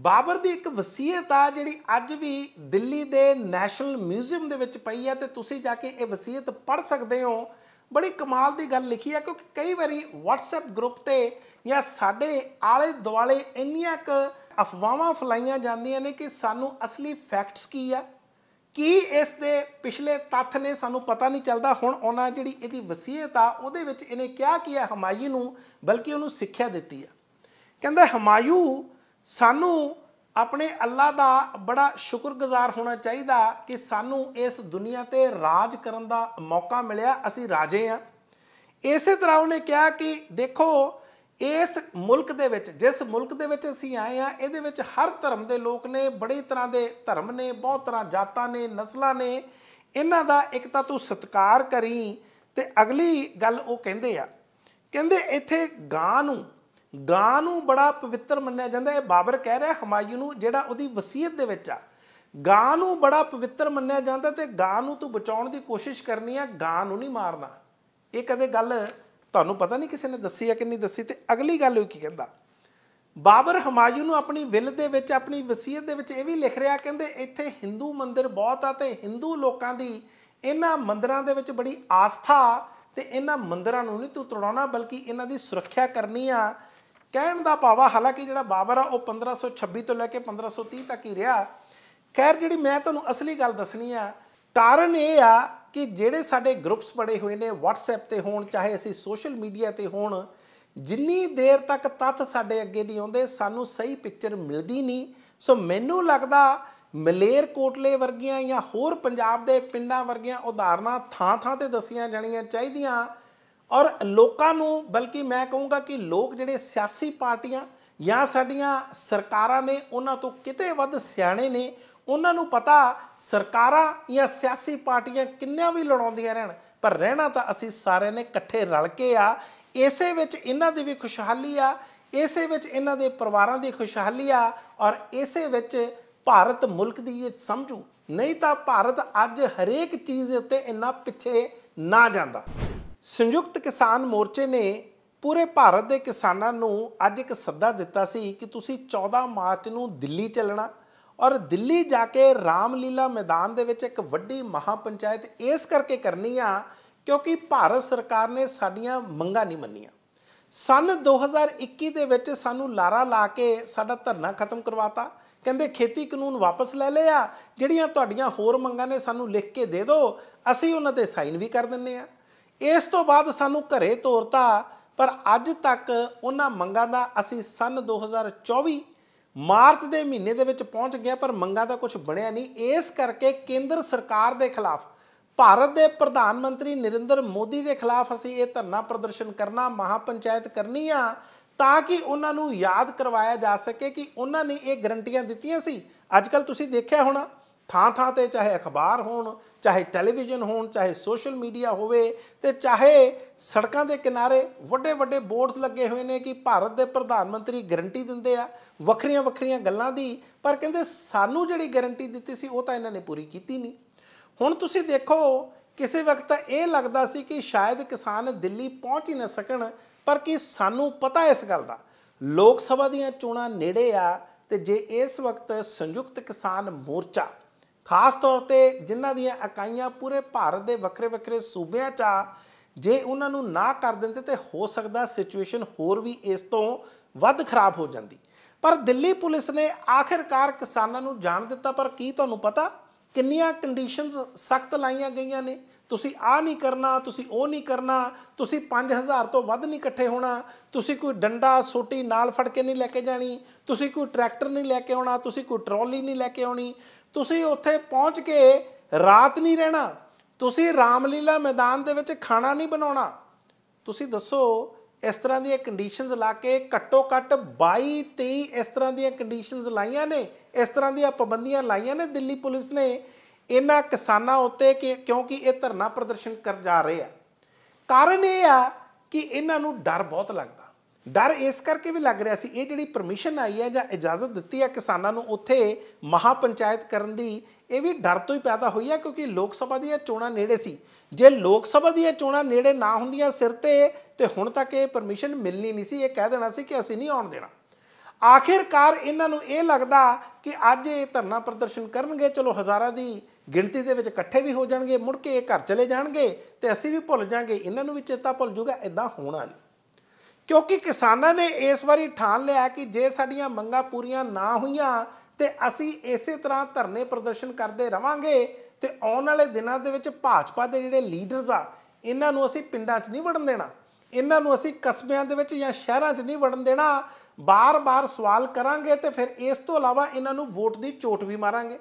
ਬਾਬਰ ਦੀ ਇੱਕ ਵਸੀਅਤ ਆ ਜਿਹੜੀ ਅੱਜ ਵੀ ਦਿੱਲੀ ਦੇ ਨੈਸ਼ਨਲ ਮਿਊਜ਼ੀਅਮ ਦੇ ਵਿੱਚ ਪਈ ਹੈ ਤੇ ਤੁਸੀਂ ਜਾ ਕੇ ਇਹ ਵਸੀਅਤ ਪੜ੍ਹ ਸਕਦੇ ਹੋ ਬੜੀ ਕਮਾਲ ਦੀ ਗੱਲ ਲਿਖੀ ਹੈ ਕਿਉਂਕਿ ਕਈ ਵਾਰੀ WhatsApp ਗਰੁੱਪ ਤੇ ਜਾਂ ਸਾਡੇ ਆਲੇ ਦੁਆਲੇ ਇੰਨੀਆਂ ਕ ਅਫਵਾਹਾਂ ਫਲਾਈਆਂ ਜਾਂਦੀਆਂ ਨੇ ਕਿ ਸਾਨੂੰ ਅਸਲੀ ਫੈਕਟਸ ਕੀ ਆ ਕੀ ਇਸ ਦੇ ਪਿਛਲੇ ਤੱਥ ਨੇ ਸਾਨੂੰ ਪਤਾ ਨਹੀਂ ਚੱਲਦਾ ਹੁਣ ਉਹਨਾਂ ਜਿਹੜੀ ਇਹਦੀ ਵਸੀਅਤ ਆ ਉਹਦੇ ਵਿੱਚ ਇਹਨੇ ਕਿਹਾ ਕੀ ਹੈ ਹਮਾਯੂ ਨੂੰ ਬਲਕਿ ਉਹਨੂੰ ਸਿੱਖਿਆ ਦਿੱਤੀ ਆ ਕਹਿੰਦਾ ਹਮਾਯੂ ਸਾਨੂੰ ਆਪਣੇ ਅੱਲਾ ਦਾ ਬੜਾ ਸ਼ੁਕਰਗੁਜ਼ਾਰ ਹੋਣਾ ਚਾਹੀਦਾ ਕਿ ਸਾਨੂੰ ਇਸ ਦੁਨੀਆ ਤੇ ਰਾਜ ਕਰਨ ਦਾ ਮੌਕਾ ਮਿਲਿਆ ਅਸੀਂ ਰਾਜੇ ਆ ਇਸੇ ਤਰ੍ਹਾਂ ਉਹਨੇ ਕਿਹਾ ਕਿ ਦੇਖੋ ਇਸ ਮੁਲਕ ਦੇ ਵਿੱਚ ਜਿਸ ਮੁਲਕ ਦੇ ਵਿੱਚ ਅਸੀਂ ਆਏ ਆ ਇਹਦੇ ਵਿੱਚ ਹਰ ਧਰਮ ਦੇ ਲੋਕ ਨੇ ਬੜੇ ਤਰ੍ਹਾਂ ਦੇ ਧਰਮ ਨੇ ਬਹੁਤ ਤਰ੍ਹਾਂ ਜਾਤਾਂ ਨੇ ਨਸਲਾਂ ਨੇ ਇਹਨਾਂ ਦਾ ਇੱਕ ਤਾਂ ਤੂੰ ਸਤਕਾਰ ਕਰੀ ਤੇ ਅਗਲੀ ਗੱਲ ਉਹ ਕਹਿੰਦੇ ਆ ਕਹਿੰਦੇ ਇੱਥੇ ਗਾਂ ਨੂੰ ਗਾਂ ਨੂੰ ਬੜਾ ਪਵਿੱਤਰ ਮੰਨਿਆ ਜਾਂਦਾ ਹੈ ਬਾਬਰ ਕਹਿ ਰਿਹਾ ਹਮਾਇੂ ਨੂੰ ਜਿਹੜਾ ਉਹਦੀ ਵਸੀਅਤ ਦੇ ਵਿੱਚ ਆ ਗਾਂ ਨੂੰ ਬੜਾ ਪਵਿੱਤਰ ਮੰਨਿਆ ਜਾਂਦਾ ਤੇ ਗਾਂ ਨੂੰ ਤੂੰ ਬਚਾਉਣ ਦੀ ਕੋਸ਼ਿਸ਼ ਕਰਨੀ ਆ ਗਾਂ ਨੂੰ ਨਹੀਂ ਮਾਰਨਾ ਇਹ ਕਦੇ ਗੱਲ ਤੁਹਾਨੂੰ ਪਤਾ ਨਹੀਂ ਕਿਸੇ ਨੇ ਦੱਸੀ ਆ ਕਿ ਨਹੀਂ ਦੱਸੀ ਤੇ ਅਗਲੀ ਗੱਲ ਉਹ ਕੀ ਕਹਿੰਦਾ ਬਾਬਰ ਹਮਾਇੂ ਨੂੰ ਆਪਣੀ ਵਿਲ ਦੇ ਵਿੱਚ ਆਪਣੀ ਵਸੀਅਤ ਦੇ ਵਿੱਚ ਇਹ ਵੀ ਲਿਖ ਰਿਹਾ ਕਹਿੰਦੇ ਇੱਥੇ ਹਿੰਦੂ ਮੰਦਿਰ ਬਹੁਤ ਆ ਤੇ ਹਿੰਦੂ ਲੋਕਾਂ ਦੀ ਇਹਨਾਂ ਮੰਦਿਰਾਂ ਦੇ ਵਿੱਚ ਬੜੀ ਆਸਥਾ ਤੇ ਇਹਨਾਂ ਮੰਦਿਰਾਂ ਨੂੰ ਨਹੀਂ ਤੂੰ ਤੋੜਾਉਣਾ ਬਲਕਿ ਇਹਨਾਂ ਦੀ ਸੁਰੱਖਿਆ ਕਰਨੀ ਆ ਕਹਿਣ ਦਾ ਭਾਵਾ ਹਾਲਾਂਕਿ ਜਿਹੜਾ ਬਾਬਰ ਆ ਉਹ 1526 ਤੋਂ ਲੈ ਕੇ 1530 ਤੱਕ ਹੀ ਰਿਹਾ ਖੈਰ ਜਿਹੜੀ ਮੈਂ ਤੁਹਾਨੂੰ ਅਸਲੀ ਗੱਲ ਦੱਸਣੀ ਆ ਕਾਰਨ ਇਹ ਆ ਕਿ ਜਿਹੜੇ ਸਾਡੇ ਗਰੁੱਪਸ ਬੜੇ ਹੋਏ ਨੇ WhatsApp ਤੇ ਹੋਣ ਚਾਹੇ ਅਸੀਂ ਸੋਸ਼ਲ ਮੀਡੀਆ ਤੇ ਹੋਣ ਜਿੰਨੀ ਦੇਰ ਤੱਕ ਤੱਥ ਸਾਡੇ ਅੱਗੇ ਨਹੀਂ ਆਉਂਦੇ ਸਾਨੂੰ ਸਹੀ ਪਿਕਚਰ ਮਿਲਦੀ ਨਹੀਂ ਸੋ ਮੈਨੂੰ ਲੱਗਦਾ ਮਲੇਰ ਕੋਟਲੇ ਵਰਗੀਆਂ ਜਾਂ ਹੋਰ ਪੰਜਾਬ ਦੇ ਪਿੰਡਾਂ ਵਰਗੀਆਂ ਉਦਾਹਰਨਾਂ ਥਾਂ-ਥਾਂ ਤੇ ਦੱਸੀਆਂ ਜਾਣੀਆਂ ਚਾਹੀਦੀਆਂ ਔਰ ਲੋਕਾਂ ਨੂੰ ਬਲਕਿ ਮੈਂ ਕਹੂੰਗਾ ਕਿ ਲੋਕ ਜਿਹੜੇ ਸਿਆਸੀ ਪਾਰਟੀਆਂ ਜਾਂ ਸਾਡੀਆਂ ਸਰਕਾਰਾਂ ਨੇ ਉਹਨਾਂ ਤੋਂ ਕਿਤੇ ਵੱਧ ਸਿਆਣੇ ਨੇ ਉਹਨਾਂ ਨੂੰ ਪਤਾ ਸਰਕਾਰਾਂ ਜਾਂ ਸਿਆਸੀ ਪਾਰਟੀਆਂ ਕਿੰਨੀਆਂ ਵੀ ਲੜਾਉਂਦੀਆਂ ਰਹਿਣ ਪਰ ਰਹਿਣਾ ਤਾਂ ਅਸੀਂ ਸਾਰਿਆਂ ਨੇ ਇਕੱਠੇ ਰਲ ਕੇ ਆ ਇਸੇ ਵਿੱਚ ਇਹਨਾਂ ਦੀ ਵੀ ਖੁਸ਼ਹਾਲੀ ਆ ਇਸੇ ਵਿੱਚ ਇਹਨਾਂ ਦੇ ਪਰਿਵਾਰਾਂ ਦੀ ਖੁਸ਼ਹਾਲੀ ਆ ਔਰ ਇਸੇ ਵਿੱਚ ਭਾਰਤ ਮੁਲਕ ਦੀ ਇਹ ਸਮਝੂ ਨਹੀਂ ਤਾਂ ਭਾਰਤ ਅੱਜ ਹਰੇਕ ਚੀਜ਼ ਉੱਤੇ ਇੰਨਾ ਪਿੱਛੇ ਨਾ ਜਾਂਦਾ ਸੰਯੁਕਤ ਕਿਸਾਨ ਮੋਰਚੇ ਨੇ ਪੂਰੇ ਭਾਰਤ ਦੇ ਕਿਸਾਨਾਂ ਨੂੰ ਅੱਜ ਇੱਕ ਸੱਦਾ ਦਿੱਤਾ ਸੀ ਕਿ ਤੁਸੀਂ 14 ਮਾਰਚ ਨੂੰ ਦਿੱਲੀ ਚੱਲਣਾ ਔਰ ਦਿੱਲੀ ਜਾ ਕੇ ਰਾਮਲੀਲਾ ਮੈਦਾਨ ਦੇ ਵਿੱਚ ਇੱਕ ਵੱਡੀ ਮਹਾ ਪੰਚਾਇਤ ਇਸ ਕਰਕੇ ਕਰਨੀ ਆ ਕਿਉਂਕਿ ਭਾਰਤ ਸਰਕਾਰ ਨੇ ਸਾਡੀਆਂ ਮੰਗਾਂ ਨਹੀਂ ਮੰਨੀਆਂ ਸਨ 2021 ਦੇ ਵਿੱਚ ਸਾਨੂੰ ਲਾਰਾ ਲਾ ਕੇ ਸਾਡਾ ਧਰਨਾ ਖਤਮ ਕਰਵਾਤਾ ਕਹਿੰਦੇ ਖੇਤੀ ਕਾਨੂੰਨ ਵਾਪਸ ਲੈ ਲਿਆ ਜਿਹੜੀਆਂ ਤੁਹਾਡੀਆਂ ਹੋਰ ਮੰਗਾਂ ਨੇ ਸਾਨੂੰ ਲਿਖ ਕੇ ਦੇ ਦਿਓ ਅਸੀਂ ਉਹਨਾਂ ਤੇ ਸਾਈਨ ਵੀ ਕਰ ਦਿੰਨੇ ਆ ਇਸ ਤੋਂ ਬਾਅਦ ਸਾਨੂੰ ਘਰੇ ਤੋਰਤਾ ਪਰ ਅੱਜ ਤੱਕ ਉਹਨਾਂ ਮੰਗਾਂ ਦਾ ਅਸੀਂ ਸਨ 2024 ਮਾਰਚ ਦੇ ਮਹੀਨੇ ਦੇ ਵਿੱਚ ਪਹੁੰਚ ਗਿਆ ਪਰ ਮੰਗਾਂ ਦਾ ਕੁਝ ਬਣਿਆ ਨਹੀਂ ਇਸ ਕਰਕੇ ਕੇਂਦਰ ਸਰਕਾਰ ਦੇ ਖਿਲਾਫ ਭਾਰਤ ਦੇ ਪ੍ਰਧਾਨ ਮੰਤਰੀ ਨਰਿੰਦਰ ਮੋਦੀ ਦੇ ਖਿਲਾਫ ਅਸੀਂ ਇਹ ਧਰਨਾ ਪ੍ਰਦਰਸ਼ਨ ਕਰਨਾ ਮਹਾਪੰਚਾਇਤ ਕਰਨੀ ਆ ਤਾਂ ਕਿ ਉਹਨਾਂ ਨੂੰ ਯਾਦ ਕਰਵਾਇਆ ਜਾ ਸਕੇ ਕਿ ਉਹਨਾਂ ਨੇ ਇਹ ਗਰੰਟੀਆਂ ਦਿੱਤੀਆਂ ਸੀ ਅੱਜ ਕੱਲ ਤੁਸੀਂ ਦੇਖਿਆ ਹੋਣਾ ਥਾਂ ਥਾਂ ਤੇ ਚਾਹੇ ਅਖਬਾਰ ਹੋਣ ਚਾਹੇ ਟੈਲੀਵਿਜ਼ਨ ਹੋਣ ਚਾਹੇ ਸੋਸ਼ਲ ਮੀਡੀਆ ਹੋਵੇ ਤੇ ਚਾਹੇ ਸੜਕਾਂ ਦੇ ਕਿਨਾਰੇ ਵੱਡੇ ਵੱਡੇ ਬੋਰਡਸ ਲੱਗੇ ਹੋਏ ਨੇ ਕਿ ਭਾਰਤ ਦੇ ਪ੍ਰਧਾਨ ਮੰਤਰੀ ਗਾਰੰਟੀ ਦਿੰਦੇ ਆ ਵੱਖਰੀਆਂ ਵੱਖਰੀਆਂ ਗੱਲਾਂ ਦੀ ਪਰ ਕਹਿੰਦੇ ਸਾਨੂੰ ਜਿਹੜੀ ਗਾਰੰਟੀ ਦਿੱਤੀ ਸੀ ਉਹ ਤਾਂ ਇਹਨਾਂ ਨੇ ਪੂਰੀ ਕੀਤੀ ਨਹੀਂ ਹੁਣ ਤੁਸੀਂ ਦੇਖੋ ਕਿਸੇ ਵਕਤ ਤਾਂ ਇਹ ਲੱਗਦਾ ਸੀ ਕਿ ਸ਼ਾਇਦ ਕਿਸਾਨ ਦਿੱਲੀ ਪਹੁੰਚ ਹੀ ਨਾ ਸਕਣ ਪਰ ਕੀ ਸਾਨੂੰ ਪਤਾ ਇਸ ਗੱਲ ਦਾ ਲੋਕ ਸਭਾ ਦੀਆਂ ਚੋਣਾਂ ਨੇੜੇ ਆ ਤੇ ਜੇ ਇਸ ਵਕਤ ਸੰਯੁਕਤ ਕਿਸਾਨ ਮੋਰਚਾ ਖਾਸ ਤੌਰ ਤੇ ਜਿਨ੍ਹਾਂ ਦੀਆਂ ਇਕਾਈਆਂ ਪੂਰੇ ਭਾਰਤ ਦੇ ਵੱਖਰੇ ਵੱਖਰੇ ਸੂਬਿਆਂ 'ਚ ਆ ਜੇ ਉਹਨਾਂ ਨੂੰ ਨਾ ਕਰ ਦਿੰਦੇ ਤੇ ਹੋ ਸਕਦਾ ਸਿਚੁਏਸ਼ਨ ਹੋਰ ਵੀ ਇਸ ਤੋਂ ਵੱਧ ਖਰਾਬ ਹੋ ਜਾਂਦੀ ਪਰ ਦਿੱਲੀ ਪੁਲਿਸ ਨੇ ਆਖਿਰਕਾਰ ਕਿਸਾਨਾਂ ਨੂੰ ਜਾਣ ਦਿੱਤਾ ਪਰ ਕੀ ਤੁਹਾਨੂੰ ਪਤਾ ਕਿੰਨੀਆਂ ਕੰਡੀਸ਼ਨਸ ਸਖਤ ਲਾਈਆਂ ਗਈਆਂ ਨੇ ਤੁਸੀਂ ਆ ਨਹੀਂ ਕਰਨਾ ਤੁਸੀਂ ਉਹ ਨਹੀਂ ਕਰਨਾ ਤੁਸੀਂ 5000 ਤੋਂ ਵੱਧ ਨਹੀਂ ਇਕੱਠੇ ਹੋਣਾ ਤੁਸੀਂ ਕੋਈ ਡੰਡਾ ਸੋਟੀ ਨਾਲ ਫੜ ਕੇ ਨਹੀਂ ਲੈ ਕੇ ਜਾਣੀ ਤੁਸੀਂ ਕੋਈ ਟਰੈਕਟਰ ਨਹੀਂ ਲੈ ਕੇ ਆਉਣਾ ਤੁਸੀਂ ਕੋਈ ਟਰਾਲੀ ਨਹੀਂ ਲੈ ਕੇ ਆਉਣੀ ਤੁਸੀਂ ਉੱਥੇ ਪਹੁੰਚ ਕੇ ਰਾਤ ਨਹੀਂ ਰਹਿਣਾ ਤੁਸੀਂ ਰਾਮਲੀਲਾ ਮੈਦਾਨ ਦੇ ਵਿੱਚ ਖਾਣਾ ਨਹੀਂ ਬਣਾਉਣਾ ਤੁਸੀਂ ਦੱਸੋ ਇਸ ਤਰ੍ਹਾਂ ਦੀਆਂ ਕੰਡੀਸ਼ਨਸ ਲਾ ਕੇ ਘੱਟੋ ਘੱਟ 22 23 ਇਸ ਤਰ੍ਹਾਂ ਦੀਆਂ ਕੰਡੀਸ਼ਨਸ ਲਾਈਆਂ ਨੇ ਇਸ ਤਰ੍ਹਾਂ ਦੀਆਂ ਪਾਬੰਦੀਆਂ ਲਾਈਆਂ ਨੇ ਦਿੱਲੀ ਪੁਲਿਸ ਨੇ ਇਹਨਾਂ ਕਿਸਾਨਾਂ ਉੱਤੇ ਕਿ ਕਿਉਂਕਿ ਇਹ ਧਰਨਾ ਪ੍ਰਦਰਸ਼ਨ ਕਰ ਜਾ ਰਹੇ ਆ ਕਾਰਨ ਇਹ ਆ ਕਿ ਇਹਨਾਂ ਨੂੰ ਡਰ ਬਹੁਤ ਲੱਗਦਾ ਡਰ ਇਸ ਕਰਕੇ ਵੀ ਲੱਗ ਰਿਹਾ ਸੀ ਇਹ ਜਿਹੜੀ ਪਰਮਿਸ਼ਨ ਆਈ ਹੈ ਜਾਂ ਇਜਾਜ਼ਤ ਦਿੱਤੀ ਹੈ ਕਿਸਾਨਾਂ ਨੂੰ ਉੱਥੇ ਮਹਾ ਪੰਚਾਇਤ ਕਰਨ ਦੀ ਇਹ ਵੀ ਡਰ ਤੋਂ ਹੀ ਪੈਦਾ ਹੋਈ ਹੈ ਕਿਉਂਕਿ ਲੋਕ ਸਭਾ ਦੀਆਂ ਚੋਣਾਂ ਨੇੜੇ ਸੀ ਜੇ ਲੋਕ ਸਭਾ ਦੀਆਂ ਚੋਣਾਂ ਨੇੜੇ ਨਾ ਹੁੰਦੀਆਂ ਸਿਰ ਤੇ ਤੇ ਹੁਣ ਤੱਕ ਇਹ ਪਰਮਿਸ਼ਨ ਮਿਲਣੀ ਨਹੀਂ ਸੀ ਇਹ ਕਹਿ ਦੇਣਾ ਸੀ ਕਿ ਅਸੀਂ ਨਹੀਂ ਆਉਣ ਦੇਣਾ ਆਖਿਰਕਾਰ ਇਹਨਾਂ ਨੂੰ ਇਹ ਲੱਗਦਾ ਕਿ ਅੱਜ ਇਹ ਧਰਨਾ ਪ੍ਰਦਰਸ਼ਨ ਕਰਨਗੇ ਚਲੋ ਹਜ਼ਾਰਾਂ ਦੀ ਗਿਣਤੀ ਦੇ ਵਿੱਚ ਇਕੱਠੇ ਵੀ ਹੋ ਜਾਣਗੇ ਮੁੜ ਕੇ ਇਹ ਘਰ ਚਲੇ ਜਾਣਗੇ ਤੇ ਅਸੀਂ ਵੀ ਭੁੱਲ ਜਾਾਂਗੇ ਇਹਨਾਂ ਨੂੰ ਵੀ ਚੇਤਾ ਭੁੱਲ ਜਾਊਗਾ ਇਦਾਂ ਹੋਣਾ ਨਹੀਂ ਕਿਉਂਕਿ ਕਿਸਾਨਾਂ ਨੇ ਇਸ ਵਾਰੀ ਠਾਣ ਲਿਆ ਕਿ ਜੇ ਸਾਡੀਆਂ ਮੰਗਾਂ ਪੂਰੀਆਂ ਨਾ ਹੋਈਆਂ ਤੇ ਅਸੀਂ ਇਸੇ ਤਰ੍ਹਾਂ ਧਰਨੇ ਪ੍ਰਦਰਸ਼ਨ ਕਰਦੇ ਰਵਾਂਗੇ ਤੇ ਆਉਣ ਵਾਲੇ ਦਿਨਾਂ ਦੇ ਵਿੱਚ ਭਾਜਪਾ ਦੇ ਜਿਹੜੇ ਲੀਡਰਸ ਆ ਇਹਨਾਂ ਨੂੰ ਅਸੀਂ ਪਿੰਡਾਂ 'ਚ ਨਹੀਂ ਵੜਨ ਦੇਣਾ ਇਹਨਾਂ ਨੂੰ ਅਸੀਂ ਕਸਬਿਆਂ ਦੇ ਵਿੱਚ ਜਾਂ ਸ਼ਹਿਰਾਂ 'ਚ ਨਹੀਂ ਵੜਨ ਦੇਣਾ ਬਾਰ-ਬਾਰ ਸਵਾਲ ਕਰਾਂਗੇ ਤੇ ਫਿਰ ਇਸ ਤੋਂ ਇਲਾਵਾ ਇਹਨਾਂ ਨੂੰ ਵੋਟ ਦੀ ਚੋਟ ਵੀ ਮਾਰਾਂਗੇ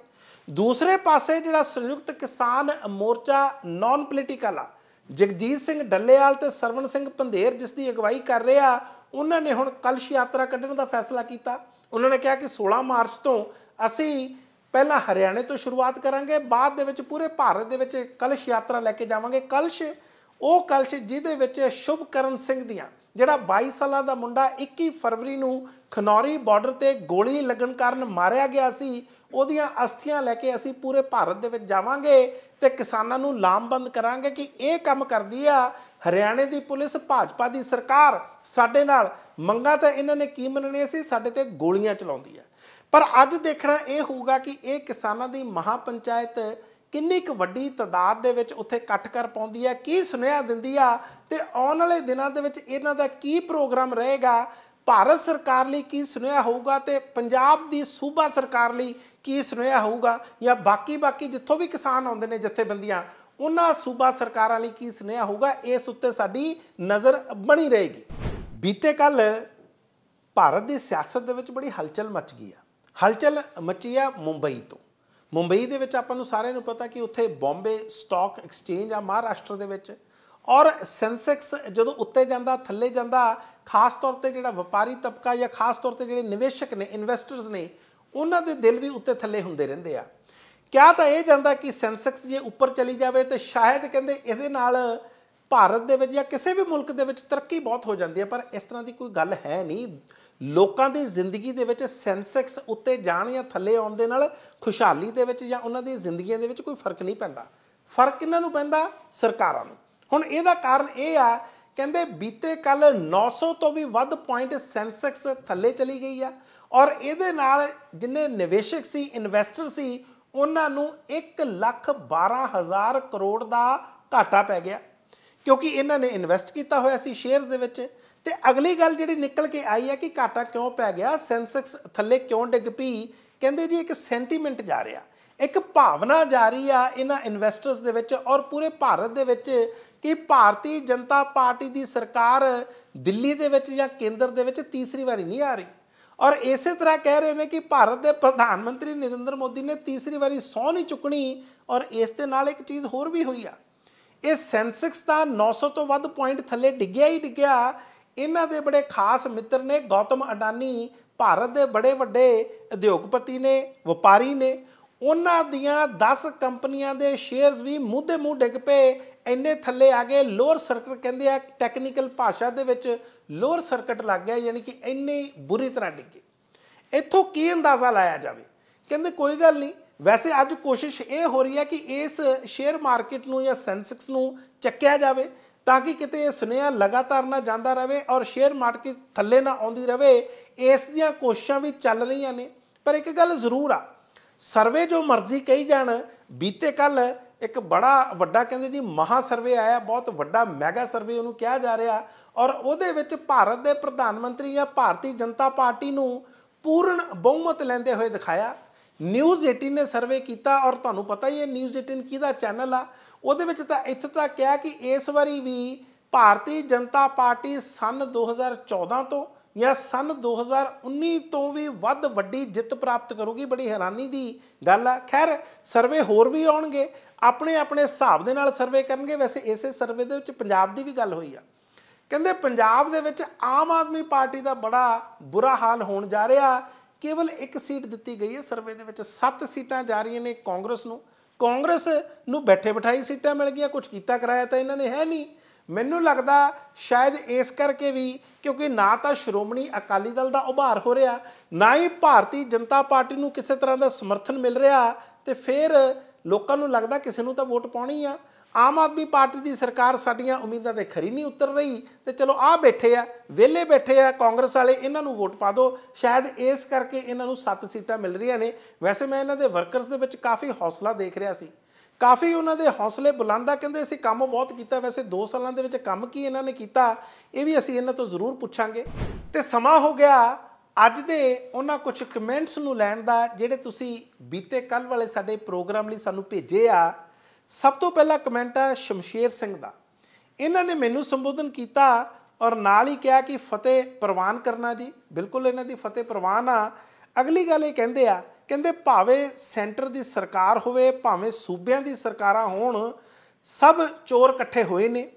ਦੂਸਰੇ ਪਾਸੇ ਜਿਹੜਾ ਸੰਯੁਕਤ ਕਿਸਾਨ ਮੋਰਚਾ ਨਾਨ ਪੋਲੀਟੀਕਲ ਆ ਜਗਜੀਤ ਸਿੰਘ ਡੱਲੇਵਾਲ ਤੇ ਸਰਵਣ ਸਿੰਘ ਪੰਧੇਰ ਜਿਸ ਦੀ ਅਗਵਾਈ ਕਰ ਰਿਹਾ ਉਹਨਾਂ ਨੇ ਹੁਣ ਕਲਸ਼ ਯਾਤਰਾ ਕੱਢਣ ਦਾ ਫੈਸਲਾ ਕੀਤਾ ਉਹਨਾਂ ਨੇ ਕਿਹਾ ਕਿ 16 ਮਾਰਚ ਤੋਂ ਅਸੀਂ ਪਹਿਲਾਂ ਹਰਿਆਣੇ ਤੋਂ ਸ਼ੁਰੂਆਤ ਕਰਾਂਗੇ ਬਾਅਦ ਦੇ ਵਿੱਚ ਪੂਰੇ ਭਾਰਤ ਦੇ ਵਿੱਚ ਕਲਸ਼ ਯਾਤਰਾ ਲੈ ਕੇ ਜਾਵਾਂਗੇ ਕਲਸ਼ ਉਹ ਕਲਸ਼ ਜਿਹਦੇ ਵਿੱਚ ਸ਼ੁਭਕਰਨ ਸਿੰਘ ਦੀਆਂ ਜਿਹੜਾ 22 ਸਾਲਾਂ ਦਾ ਮੁੰਡਾ 21 ਫਰਵਰੀ ਨੂੰ ਖਨੌਰੀ ਬਾਰਡਰ ਤੇ ਗੋਲੀ ਲੱਗਣ ਕਾਰਨ ਮਾਰਿਆ ਗਿਆ ਸੀ ਉਹਦੀਆਂ ਅਸਥੀਆਂ ਲੈ ਕੇ ਅਸੀਂ ਪੂਰੇ ਭਾਰਤ ਦੇ ਵਿੱਚ ਜਾਵਾਂਗੇ ਤੇ ਕਿਸਾਨਾਂ ਨੂੰ ਲਾਮਬੰਦ ਕਰਾਂਗੇ ਕਿ ਇਹ ਕੰਮ ਕਰਦੀ ਆ ਹਰਿਆਣੇ ਦੀ ਪੁਲਿਸ ਭਾਜਪਾ ਦੀ ਸਰਕਾਰ ਸਾਡੇ ਨਾਲ ਮੰਗਾ ਤਾਂ ਇਹਨਾਂ ਨੇ ਕੀ ਮੰਨਣੀ ਸੀ ਸਾਡੇ ਤੇ ਗੋਲੀਆਂ ਚਲਾਉਂਦੀ ਆ ਪਰ ਅੱਜ ਦੇਖਣਾ ਇਹ ਹੋਊਗਾ ਕਿ ਇਹ ਕਿਸਾਨਾਂ ਦੀ ਮਹਾਪੰਚਾਇਤ ਕਿੰਨੀ ਕੁ ਵੱਡੀ ਤਦਾਦ ਦੇ ਵਿੱਚ ਉੱਥੇ ਇਕੱਠ ਕਰ ਪਾਉਂਦੀ ਆ ਕੀ ਸੁਨੇਹਾ ਦਿੰਦੀ ਆ ਤੇ ਆਉਣ ਵਾਲੇ ਦਿਨਾਂ ਦੇ ਵਿੱਚ ਇਹਨਾਂ ਦਾ ਕੀ ਪ੍ਰੋਗਰਾਮ ਰਹੇਗਾ ਭਾਰਤ ਸਰਕਾਰ ਲਈ ਕੀ ਸੁਨੇਹਾ ਹੋਊਗਾ ਤੇ ਪੰਜਾਬ ਦੀ ਸੂਬਾ ਸਰਕਾਰ ਲਈ ਕੀ ਸੁਨੇਹਾ ਹੋਊਗਾ ਜਾਂ ਬਾਕੀ ਬਾਕੀ ਜਿੱਥੋਂ ਵੀ ਕਿਸਾਨ ਆਉਂਦੇ ਨੇ ਜਥੇਬੰਦੀਆਂ ਉਹਨਾਂ ਸੂਬਾ ਸਰਕਾਰਾਂ ਲਈ ਕੀ ਸੁਨੇਹਾ ਹੋਊਗਾ ਇਸ ਉੱਤੇ ਸਾਡੀ ਨਜ਼ਰ ਬਣੀ ਰਹੇਗੀ ਬੀਤੇ ਕੱਲ ਭਾਰਤ ਦੀ ਸਿਆਸਤ ਦੇ ਵਿੱਚ ਬੜੀ ਹਲਚਲ ਮਚ ਗਈ ਆ ਹਲਚਲ ਮਚੀ ਆ ਮੁੰਬਈ ਤੋਂ ਮੁੰਬਈ ਦੇ ਵਿੱਚ ਆਪਾਂ ਨੂੰ ਸਾਰਿਆਂ ਨੂੰ ਪਤਾ ਕਿ ਉੱਥੇ ਬੰਬੇ ਸਟਾਕ ਐਕਸਚੇਂਜ ਆ ਮਹਾਰਾਸ਼ਟਰ ਦੇ ਵਿੱਚ ਔਰ ਸੈਂਸੈਕਸ ਜਦੋਂ ਉੱਤੇ ਜਾਂਦਾ ਥੱਲੇ ਜਾਂਦਾ ਖਾਸ ਤੌਰ ਤੇ ਜਿਹੜਾ ਵਪਾਰੀ ਤਬਕਾ ਜਾਂ ਖਾਸ ਤੌਰ ਤੇ ਜਿਹੜੇ ਨਿਵੇਸ਼ਕ ਨੇ ਇਨਵੈਸਟਰਸ ਨੇ ਉਹਨਾਂ ਦੇ ਦਿਲ ਵੀ ਉੱਤੇ ਥੱਲੇ ਹੁੰਦੇ ਰਹਿੰਦੇ ਆ ਕਿਆ ਤਾਂ ਇਹ ਜਾਂਦਾ ਕਿ ਸੈਂਸੈਕਸ ਜੇ ਉੱਪਰ ਚਲੀ ਜਾਵੇ ਤੇ ਸ਼ਾਇਦ ਕਹਿੰਦੇ ਇਹਦੇ ਨਾਲ ਭਾਰਤ ਦੇ ਵਿੱਚ ਜਾਂ ਕਿਸੇ ਵੀ ਮੁਲਕ ਦੇ ਵਿੱਚ ਤਰੱਕੀ ਬਹੁਤ ਹੋ ਜਾਂਦੀ ਹੈ ਪਰ ਇਸ ਤਰ੍ਹਾਂ ਦੀ ਕੋਈ ਗੱਲ ਹੈ ਨਹੀਂ ਲੋਕਾਂ ਦੀ ਜ਼ਿੰਦਗੀ ਦੇ ਵਿੱਚ ਸੈਂਸੈਕਸ ਉੱਤੇ ਜਾਣ ਜਾਂ ਥੱਲੇ ਆਉਣ ਦੇ ਨਾਲ ਖੁਸ਼ਹਾਲੀ ਦੇ ਵਿੱਚ ਜਾਂ ਉਹਨਾਂ ਦੀ ਜ਼ਿੰਦਗੀਆਂ ਦੇ ਵਿੱਚ ਕੋਈ ਫਰਕ ਨਹੀਂ ਪੈਂਦਾ ਫਰਕ ਇਹਨਾਂ ਨੂੰ ਪੈਂਦਾ ਸਰਕਾਰਾਂ ਨੂੰ ਹੁਣ ਇਹਦਾ ਕਾਰਨ ਇਹ ਆ ਕਹਿੰਦੇ ਬੀਤੇ ਕੱਲ 900 ਤੋਂ ਵੀ ਵੱਧ ਪੁਆਇੰਟ ਸੈਂਸੈਕਸ ਥੱਲੇ ਚਲੀ ਗਈ ਆ ਔਰ ਇਹਦੇ ਨਾਲ ਜਿੰਨੇ ਨਿਵੇਸ਼ਕ ਸੀ ਇਨਵੈਸਟਰ ਸੀ ਉਹਨਾਂ ਨੂੰ 1 ਲੱਖ 12 ਹਜ਼ਾਰ ਕਰੋੜ ਦਾ ਘਾਟਾ ਪੈ ਗਿਆ ਕਿਉਂਕਿ ਇਹਨਾਂ ਨੇ ਇਨਵੈਸਟ ਕੀਤਾ ਹੋਇਆ ਸੀ ਸ਼ੇਅਰਸ ਦੇ ਵਿੱਚ ਤੇ ਅਗਲੀ ਗੱਲ ਜਿਹੜੀ ਨਿਕਲ ਕੇ ਆਈ ਹੈ ਕਿ ਘਾਟਾ ਕਿਉਂ ਪੈ ਗਿਆ ਸੈਂਸੈਕਸ ਥੱਲੇ ਕਿਉਂ ਡਿੱਗ ਪਈ ਕਹਿੰਦੇ ਜੀ ਇੱਕ ਸੈਂਟੀਮੈਂਟ ਜਾ ਰਿਹਾ ਇੱਕ ਭਾਵਨਾ ਜਾ ਰਹੀ ਆ ਇਹਨਾਂ ਇਨਵੈਸਟਰਸ ਦੇ ਵਿੱਚ ਔਰ ਪੂਰੇ ਭਾਰਤ ਦੇ ਵਿੱਚ ਕਿ ਭਾਰਤੀ ਜਨਤਾ ਪਾਰਟੀ ਦੀ ਸਰਕਾਰ ਦਿੱਲੀ ਦੇ ਵਿੱਚ ਜਾਂ ਕੇਂਦਰ ਦੇ ਵਿੱਚ ਤੀਸਰੀ ਵਾਰੀ ਨਹੀਂ ਆ ਰਹੀ ਔਰ ਇਸੇ ਤਰ੍ਹਾਂ ਕਹਿ ਰਹੇ ਨੇ ਕਿ ਭਾਰਤ ਦੇ ਪ੍ਰਧਾਨ ਮੰਤਰੀ ਨਰਿੰਦਰ ਮੋਦੀ ਨੇ ਤੀਸਰੀ ਵਾਰੀ ਸੌ ਨਹੀਂ ਚੁੱਕਣੀ ਔਰ ਇਸ ਦੇ ਨਾਲ ਇੱਕ ਚੀਜ਼ ਹੋਰ ਵੀ ਹੋਈ ਆ ਇਹ ਸੈਂਸੈਕਸ ਦਾ 900 ਤੋਂ ਵੱਧ ਪੁਆਇੰਟ ਥੱਲੇ ਡਿੱਗਿਆ ਹੀ ਡਿੱਗਿਆ ਇਹਨਾਂ ਦੇ ਬੜੇ ਖਾਸ ਮਿੱਤਰ ਨੇ ਗੌਤਮ ਅਡਾਨੀ ਭਾਰਤ ਦੇ ਬੜੇ ਵੱਡੇ ਉਦਯੋਗਪਤੀ ਨੇ ਵਪਾਰੀ ਨੇ ਉਹਨਾਂ ਦੀਆਂ 10 ਕੰਪਨੀਆਂ ਦੇ ਸ਼ੇਅਰਸ ਵੀ ਮੁੱਦੇ ਦੇ ਮੂੰਹ ਡਿੱਗ ਪਏ ਇੰਨੇ ਥੱਲੇ ਆ ਗਏ ਲੋਅਰ ਸਰਕਲ ਕਹਿੰਦੇ ਆ ਟੈਕਨੀਕਲ ਭਾਸ਼ਾ ਦੇ ਵਿੱਚ ਲੋਅਰ ਸਰਕਟ ਲੱਗ ਗਿਆ ਯਾਨੀ ਕਿ ਇੰਨੇ ਬੁਰੀ ਤਰ੍ਹਾਂ ਡਿੱਗੇ ਇੱਥੋਂ ਕੀ ਅੰਦਾਜ਼ਾ ਲਾਇਆ ਜਾਵੇ ਕਹਿੰਦੇ ਕੋਈ ਗੱਲ ਨਹੀਂ ਵੈਸੇ ਅੱਜ ਕੋਸ਼ਿਸ਼ ਇਹ ਹੋ ਰਹੀ ਹੈ ਕਿ ਇਸ ਸ਼ੇਅਰ ਮਾਰਕੀਟ ਨੂੰ ਜਾਂ ਸੈਂਸੈਕਸ ਨੂੰ ਚੱਕਿਆ ਜਾਵੇ ਤਾਂ ਕਿ ਕਿਤੇ ਇਹ ਸੁਨੇਹਾ ਲਗਾਤਾਰ ਨਾ ਜਾਂਦਾ ਰਹੇ ਔਰ ਸ਼ੇਅਰ ਮਾਰਕੀਟ ਥੱਲੇ ਨਾ ਆਉਂਦੀ ਰਹੇ ਇਸ ਦੀਆਂ ਕੋਸ਼ਿਸ਼ਾਂ ਵੀ ਚੱਲ ਰਹੀਆਂ ਨੇ ਪਰ ਇੱਕ ਗੱਲ ਜ਼ਰੂਰ ਆ ਸਰਵੇ ਜੋ ਮਰਜ਼ੀ ਕਹੀ ਜਾਣ ਬੀਤੇ ਕੱਲ ਇੱਕ ਬੜਾ ਵੱਡਾ ਕਹਿੰਦੇ ਜੀ ਮਹਾ ਸਰਵੇ ਆਇਆ ਬਹੁਤ ਵੱਡਾ ਮੈਗਾ ਸਰਵੇ ਉਹਨੂੰ ਕਿਹਾ ਜਾ ਰਿਹਾ ਔਰ ਉਹਦੇ ਵਿੱਚ ਭਾਰਤ ਦੇ ਪ੍ਰਧਾਨ ਮੰਤਰੀ ਜਾਂ ਭਾਰਤੀ ਜਨਤਾ ਪਾਰਟੀ ਨੂੰ ਪੂਰਨ ਬਹੁਮਤ ਲੈਂਦੇ ਹੋਏ ਦਿਖਾਇਆ ਨਿਊਜ਼ 18 ਨੇ ਸਰਵੇ ਕੀਤਾ ਔਰ ਤੁਹਾਨੂੰ ਪਤਾ ਹੀ ਹੈ ਨਿਊਜ਼ 18 ਕਿਹਦਾ ਚੈਨਲ ਆ ਉਹਦੇ ਵਿੱਚ ਤਾਂ ਇੱਥੇ ਤੱਕ ਕਿਹਾ ਕਿ ਇਸ ਵਾਰੀ ਵੀ ਭਾਰਤੀ ਜਨਤਾ ਪਾਰਟੀ ਸਨ 2014 ਤੋਂ ਜਾਂ ਸਨ 2019 ਤੋਂ ਵੀ ਵੱਧ ਵੱਡੀ ਜਿੱਤ ਪ੍ਰਾਪਤ ਕਰੂਗੀ ਬੜੀ ਹੈਰਾਨੀ ਦੀ ਗੱਲ ਆ ਖੈਰ ਸਰਵੇ ਹੋਰ ਵੀ ਆਉਣਗੇ ਆਪਣੇ ਆਪਣੇ ਹਿਸਾਬ ਦੇ ਨਾਲ ਸਰਵੇ ਕਰਨਗੇ ਵੈਸੇ ਇਸੇ ਸਰਵੇ ਦੇ ਵਿੱਚ ਪੰਜਾਬ ਦੀ ਵੀ ਗੱਲ ਹੋਈ ਆ ਕਹਿੰਦੇ ਪੰਜਾਬ ਦੇ ਵਿੱਚ ਆਮ ਆਦਮੀ ਪਾਰਟੀ ਦਾ ਬੜਾ ਬੁਰਾ ਹਾਲ ਹੋਣ ਜਾ ਰਿਹਾ ਕੇਵਲ ਇੱਕ ਸੀਟ ਦਿੱਤੀ ਗਈ ਹੈ ਸਰਵੇ ਦੇ ਵਿੱਚ 7 ਸੀਟਾਂ ਜਾ ਰਹੀਆਂ ਨੇ ਕਾਂਗਰਸ ਨੂੰ ਕਾਂਗਰਸ ਨੂੰ ਬੈਠੇ ਬਿਠਾਈ ਸੀਟਾਂ ਮਿਲ ਗਈਆਂ ਕੁਝ ਕੀਤਾ ਕਰਾਇਆ ਤਾਂ ਇਹਨਾਂ ਨੇ ਹੈ ਨਹੀਂ ਮੈਨੂੰ ਲੱਗਦਾ ਸ਼ਾਇਦ ਇਸ ਕਰਕੇ ਵੀ ਕਿਉਂਕਿ ਨਾ ਤਾਂ ਸ਼੍ਰੋਮਣੀ ਅਕਾਲੀ ਦਲ ਦਾ ਉਭਾਰ ਹੋ ਰਿਹਾ ਨਾ ਹੀ ਭਾਰਤੀ ਜਨਤਾ ਪਾਰਟੀ ਨੂੰ ਕਿਸੇ ਤਰ੍ਹਾਂ ਦਾ ਸਮਰਥਨ ਮਿਲ ਰਿਹਾ ਤੇ ਫਿਰ ਲੋਕਾਂ ਨੂੰ ਲੱਗਦਾ ਕਿਸੇ ਨੂੰ ਤਾਂ ਵੋਟ ਪਾਉਣੀ ਆ ਆਮ ਆਦਮੀ ਪਾਰਟੀ ਦੀ ਸਰਕਾਰ ਸਾਡੀਆਂ ਉਮੀਦਾਂ ਤੇ ਖਰੀ ਨਹੀਂ ਉਤਰ ਰਹੀ ਤੇ ਚਲੋ ਆ ਬੈਠੇ ਆ ਵਿਹਲੇ ਬੈਠੇ ਆ ਕਾਂਗਰਸ ਵਾਲੇ ਇਹਨਾਂ ਨੂੰ ਵੋਟ ਪਾ ਦਿਓ ਸ਼ਾਇਦ ਇਸ ਕਰਕੇ ਇਹਨਾਂ ਨੂੰ 7 ਸੀਟਾਂ ਮਿਲ ਰਹੀਆਂ ਨੇ ਵੈਸੇ ਮੈਂ ਇਹਨਾਂ ਦੇ ਵਰਕਰਸ ਦੇ ਵਿੱਚ ਕਾਫੀ ਹੌਸਲਾ ਦੇਖ ਰਿਹਾ ਸੀ ਕਾਫੀ ਉਹਨਾਂ ਦੇ ਹੌਸਲੇ ਬੁਲੰਦਾ ਕਹਿੰਦੇ ਸੀ ਕੰਮ ਬਹੁਤ ਕੀਤਾ ਵੈਸੇ 2 ਸਾਲਾਂ ਦੇ ਵਿੱਚ ਕੰਮ ਕੀ ਇਹਨਾਂ ਨੇ ਕੀਤਾ ਇਹ ਵੀ ਅਸੀਂ ਇਹਨਾਂ ਤੋਂ ਜ਼ਰੂਰ ਪੁੱਛਾਂਗੇ ਤੇ ਸਮਾਂ ਹੋ ਗਿਆ ਅੱਜ ਦੇ ਉਹਨਾਂ ਕੁਝ ਕਮੈਂਟਸ ਨੂੰ ਲੈਣ ਦਾ ਜਿਹੜੇ ਤੁਸੀਂ ਬੀਤੇ ਕੱਲ ਵਾਲੇ ਸਾਡੇ ਪ੍ਰੋਗਰਾਮ ਲਈ ਸਾਨੂੰ ਭੇਜੇ ਆ ਸਭ ਤੋਂ ਪਹਿਲਾ ਕਮੈਂਟ ਹੈ ਸ਼ਮਸ਼ੀਰ ਸਿੰਘ ਦਾ ਇਹਨਾਂ ਨੇ ਮੈਨੂੰ ਸੰਬੋਧਨ ਕੀਤਾ ਔਰ ਨਾਲ ਹੀ ਕਿਹਾ ਕਿ ਫਤਿਹ ਪ੍ਰਵਾਨ ਕਰਨਾ ਜੀ ਬਿਲਕੁਲ ਇਹਨਾਂ ਦੀ ਫਤਿਹ ਪ੍ਰਵਾਨ ਆ ਅਗਲੀ ਗੱਲ ਇਹ ਕਹਿੰਦੇ ਆ ਕਹਿੰਦੇ ਭਾਵੇਂ ਸੈਂਟਰ ਦੀ ਸਰਕਾਰ ਹੋਵੇ ਭਾਵੇਂ ਸੂਬਿਆਂ ਦੀ ਸਰਕਾਰਾਂ ਹੋਣ ਸਭ ਚੋਰ ਇਕੱਠੇ ਹੋਏ ਨੇ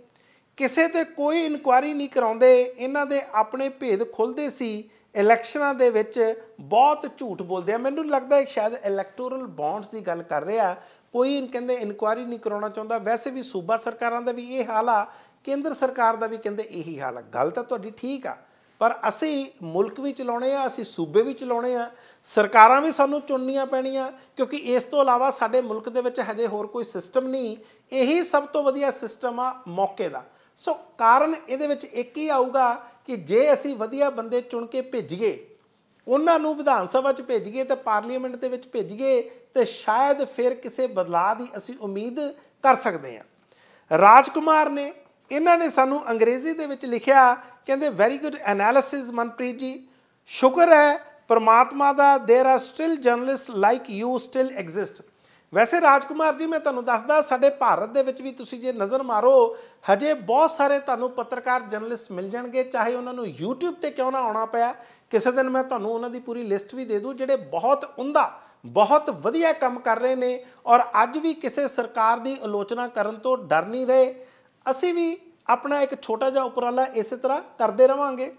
ਕਿਸੇ ਤੇ ਕੋਈ ਇਨਕੁਆਰੀ ਨਹੀਂ ਕਰਾਉਂਦੇ ਇਹਨਾਂ ਦੇ ਆਪਣੇ ਭੇਦ ਖੁੱਲਦੇ ਸੀ ਇਲੈਕਸ਼ਨਾਂ ਦੇ ਵਿੱਚ ਬਹੁਤ ਝੂਠ ਬੋਲਦੇ ਆ ਮੈਨੂੰ ਲੱਗਦਾ ਹੈ ਸ਼ਾਇਦ ਇਲੈਕਟੋਰਲ ਬੌਂਡਸ ਦੀ ਗੱਲ ਕਰ ਰਿਹਾ ਕੋਈ ਕਹਿੰਦੇ ਇਨਕੁਆਰੀ ਨਹੀਂ ਕਰਾਉਣਾ ਚਾਹੁੰਦਾ ਵੈਸੇ ਵੀ ਸੂਬਾ ਸਰਕਾਰਾਂ ਦਾ ਵੀ ਇਹ ਹਾਲ ਆ ਕੇਂਦਰ ਸਰਕਾਰ ਦਾ ਵੀ ਕਹਿੰਦੇ ਇਹੀ ਹਾਲ ਆ ਗੱਲ ਤਾਂ ਤੁਹਾਡੀ ਠੀਕ ਆ ਪਰ ਅਸੀਂ ਮੁਲਕ ਵੀ ਚਲਾਉਣੇ ਆ ਅਸੀਂ ਸੂਬੇ ਵੀ ਚਲਾਉਣੇ ਆ ਸਰਕਾਰਾਂ ਵੀ ਸਾਨੂੰ ਚੁਣਨੀਆਂ ਪੈਣੀਆਂ ਕਿਉਂਕਿ ਇਸ ਤੋਂ ਇਲਾਵਾ ਸਾਡੇ ਮੁਲਕ ਦੇ ਵਿੱਚ ਹਜੇ ਹੋਰ ਕੋਈ ਸਿਸਟਮ ਨਹੀਂ ਇਹੀ ਸਭ ਤੋਂ ਵਧੀਆ ਸਿਸਟਮ ਆ ਮੌਕੇ ਦਾ ਸੋ ਕਾਰਨ ਇਹਦੇ ਵਿੱਚ ਇੱਕ ਹੀ ਆਊਗਾ ਕਿ ਜੇ ਅਸੀਂ ਵਧੀਆ ਬੰਦੇ ਚੁਣ ਕੇ ਭੇਜੀਏ ਉਹਨਾਂ ਨੂੰ ਵਿਧਾਨ ਸਭਾ 'ਚ ਭੇਜੀਏ ਤੇ ਪਾਰਲੀਮੈਂਟ ਦੇ ਵਿੱਚ ਭੇਜੀਏ ਤੇ ਸ਼ਾਇਦ ਫਿਰ ਕਿਸੇ ਬਦਲਾਅ ਦੀ ਅਸੀਂ ਉਮੀਦ ਕਰ ਸਕਦੇ ਹਾਂ ਰਾਜਕੁਮਾਰ ਨੇ ਇਹਨਾਂ ਨੇ ਸਾਨੂੰ ਅੰਗਰੇਜ਼ੀ ਦੇ ਵਿੱਚ ਲਿਖਿਆ ਕਹਿੰਦੇ ਵੈਰੀ ਗੁੱਡ ਐਨਾਲਿਸਿਸ ਮਨਪ੍ਰੀਤ ਜੀ ਸ਼ੁਕਰ ਹੈ ਪਰਮਾਤਮਾ ਦਾ there are still journalist like you still exist ਵੈਸੇ ਰਾਜਕੁਮਾਰ ਜੀ ਮੈਂ ਤੁਹਾਨੂੰ ਦੱਸਦਾ ਸਾਡੇ ਭਾਰਤ ਦੇ ਵਿੱਚ ਵੀ ਤੁਸੀਂ ਜੇ ਨਜ਼ਰ ਮਾਰੋ ਹਜੇ ਬਹੁਤ ਸਾਰੇ ਤੁਹਾਨੂੰ ਪੱਤਰਕਾਰ ਜਰਨਲਿਸਟ ਮਿਲ ਜਾਣਗੇ ਚਾਹੇ ਉਹਨਾਂ ਨੂੰ YouTube ਤੇ ਕਿਉਂ ਨਾ ਆਉਣਾ ਪਿਆ ਕਿਸੇ ਦਿਨ ਮੈਂ ਤੁਹਾਨੂੰ ਉਹਨਾਂ ਦੀ ਪੂਰੀ ਲਿਸਟ ਵੀ ਦੇ ਦੂੰ ਜਿਹੜੇ ਬਹੁਤ ਉੰਦਾ ਬਹੁਤ ਵਧੀਆ ਕੰਮ ਕਰ ਰਹੇ ਨੇ ਔਰ ਅੱਜ ਵੀ ਕਿਸੇ ਸਰਕਾਰ ਦੀ ਆਲੋਚਨਾ ਕਰਨ ਤੋਂ ਡਰ ਨਹੀਂ ਰਹੇ ਅਸੀਂ ਵੀ ਆਪਣਾ ਇੱਕ ਛੋਟਾ ਜਿਹਾ ਉਪਰਾਲਾ ਇਸੇ ਤਰ੍ਹਾਂ ਕਰਦੇ ਰਵਾਂਗੇ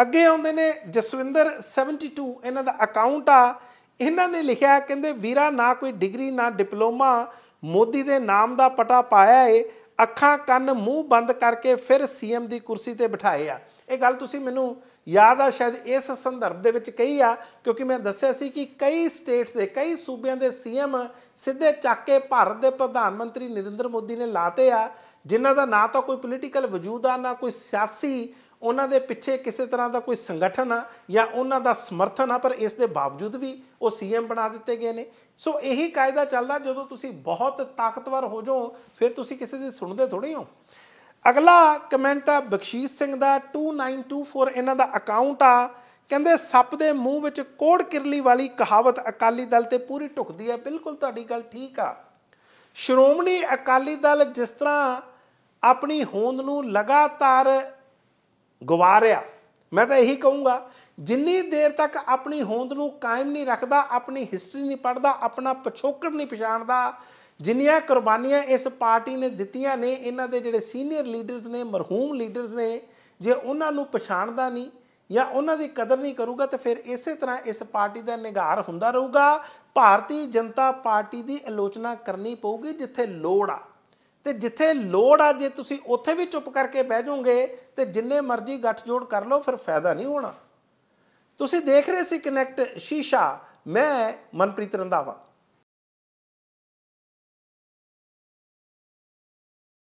ਅੱਗੇ ਆਉਂਦੇ ਨੇ ਜਸਵਿੰਦਰ 72 ਇਹਨਾਂ ਦਾ ਅਕਾਊਂਟ ਆ ਇਹਨਾਂ ਨੇ ਲਿਖਿਆ ਕਹਿੰਦੇ ਵੀਰਾ ਨਾ ਕੋਈ ਡਿਗਰੀ ਨਾ ਡਿਪਲੋਮਾ ਮੋਦੀ ਦੇ ਨਾਮ ਦਾ ਪਟਾ ਪਾਇਆ ਏ ਅੱਖਾਂ ਕੰਨ ਮੂੰਹ ਬੰਦ ਕਰਕੇ ਫਿਰ ਸੀਐਮ ਦੀ ਕੁਰਸੀ ਤੇ ਬਿਠਾਏ ਆ ਇਹ ਗੱਲ ਤੁਸੀਂ ਮੈਨੂੰ ਯਾਦ ਆ ਸ਼ਾਇਦ ਇਸ ਸੰਦਰਭ ਦੇ ਵਿੱਚ ਕਹੀ ਆ ਕਿਉਂਕਿ ਮੈਂ ਦੱਸਿਆ ਸੀ ਕਿ ਕਈ ਸਟੇਟਸ ਦੇ ਕਈ ਸੂਬਿਆਂ ਦੇ ਸੀਐਮ ਸਿੱਧੇ ਚੱਕ ਕੇ ਭਾਰਤ ਦੇ ਪ੍ਰਧਾਨ ਮੰਤਰੀ ਨਰਿੰਦਰ ਮੋਦੀ ਨੇ ਲਾਤੇ ਆ ਜਿਨ੍ਹਾਂ ਦਾ ਨਾ ਤਾਂ ਕੋਈ ਪੋਲੀਟੀਕਲ ਵਜੂਦ ਆ ਨਾ ਕੋਈ ਸਿਆਸੀ ਉਹਨਾਂ ਦੇ ਪਿੱਛੇ ਕਿਸੇ ਤਰ੍ਹਾਂ ਦਾ ਕੋਈ ਸੰਗਠਨ ਆ ਜਾਂ ਉਹਨਾਂ ਦਾ ਸਮਰਥਨ ਆ ਪਰ ਇਸ ਦੇ ਬਾਵਜੂਦ ਵੀ ਉਹ ਸੀਐਮ ਬਣਾ ਦਿੱਤੇ ਗਏ ਨੇ ਸੋ ਇਹੀ ਕਾਇਦਾ ਚੱਲਦਾ ਜਦੋਂ ਤੁਸੀਂ ਬਹੁਤ ਤਾਕਤਵਰ ਹੋ ਜਾਓ ਫਿਰ ਤੁਸੀਂ ਕਿਸੇ ਦੀ ਸੁਣਦੇ ਥੋੜੀ ਹੋ ਅਗਲਾ ਕਮੈਂਟ ਆ ਬਖਸ਼ੀਸ਼ ਸਿੰਘ ਦਾ 2924 ਇਹਨਾਂ ਦਾ ਅਕਾਊਂਟ ਆ ਕਹਿੰਦੇ ਸੱਪ ਦੇ ਮੂੰਹ ਵਿੱਚ ਕੋੜ ਕਿਰਲੀ ਵਾਲੀ ਕਹਾਵਤ ਅਕਾਲੀ ਦਲ ਤੇ ਪੂਰੀ ਢੁਕਦੀ ਹੈ ਬਿਲਕੁਲ ਤੁਹਾਡੀ ਗੱਲ ਠੀਕ ਆ ਸ਼੍ਰੋਮਣੀ ਅਕਾਲੀ ਦਲ ਜਿਸ ਤਰ੍ਹਾਂ ਆਪਣੀ ਹੋਂਦ ਨੂੰ ਲਗਾਤਾਰ ਗਵਾ ਰਿਹਾ ਮੈਂ ਤਾਂ ਇਹੀ ਕਹੂੰਗਾ ਜਿੰਨੀ ਦੇਰ ਤੱਕ ਆਪਣੀ ਹੋਂਦ ਨੂੰ ਕਾਇਮ ਨਹੀਂ ਰੱਖਦਾ ਆਪਣੀ ਹਿਸਟਰੀ ਨਹੀਂ ਪੜਦਾ ਆਪਣਾ ਪਛੋਕੜ ਨਹੀਂ ਪਛਾਣਦਾ ਜਿੰਨੀਆਂ ਕੁਰਬਾਨੀਆਂ ਇਸ ਪਾਰਟੀ ਨੇ ਦਿੱਤੀਆਂ ਨੇ ਇਹਨਾਂ ਦੇ ਜਿਹੜੇ ਸੀਨੀਅਰ ਲੀਡਰਸ ਨੇ ਮਰਹੂਮ ਲੀਡਰਸ ਨੇ ਜੇ ਉਹਨਾਂ ਨੂੰ ਪਛਾਣਦਾ ਨਹੀਂ ਜਾਂ ਉਹਨਾਂ ਦੀ ਕਦਰ ਨਹੀਂ ਕਰੂਗਾ ਤਾਂ ਫਿਰ ਇਸੇ ਤਰ੍ਹਾਂ ਇਸ ਪਾਰਟੀ ਦਾ ਨਿਗਾਰ ਹੁੰਦਾ ਰਹੂਗਾ ਭਾਰਤੀ ਜਨਤਾ ਪਾਰਟੀ ਦੀ ਆਲੋਚਨਾ ਕਰਨੀ ਪਊਗੀ ਜਿੱਥੇ ਲੋੜ ਆ ਤੇ ਜਿੱਥੇ ਲੋੜ ਆ ਜੇ ਤੁਸੀਂ ਉੱਥੇ ਵੀ ਚੁੱਪ ਕਰਕੇ ਬਹਿ ਜਾਓਗੇ ਤੇ ਜਿੰਨੇ ਮਰਜ਼ੀ ਗੱਠਜੋੜ ਕਰ ਲਓ ਫਿਰ ਫਾਇਦਾ ਨਹੀਂ ਹੋਣਾ ਤੁਸੀਂ ਦੇਖ ਰਹੇ ਸੀ ਕਨੈਕਟ ਸ਼ੀਸ਼ਾ ਮੈਂ ਮਨਪ੍ਰੀਤ ਰੰਦਾਵਾ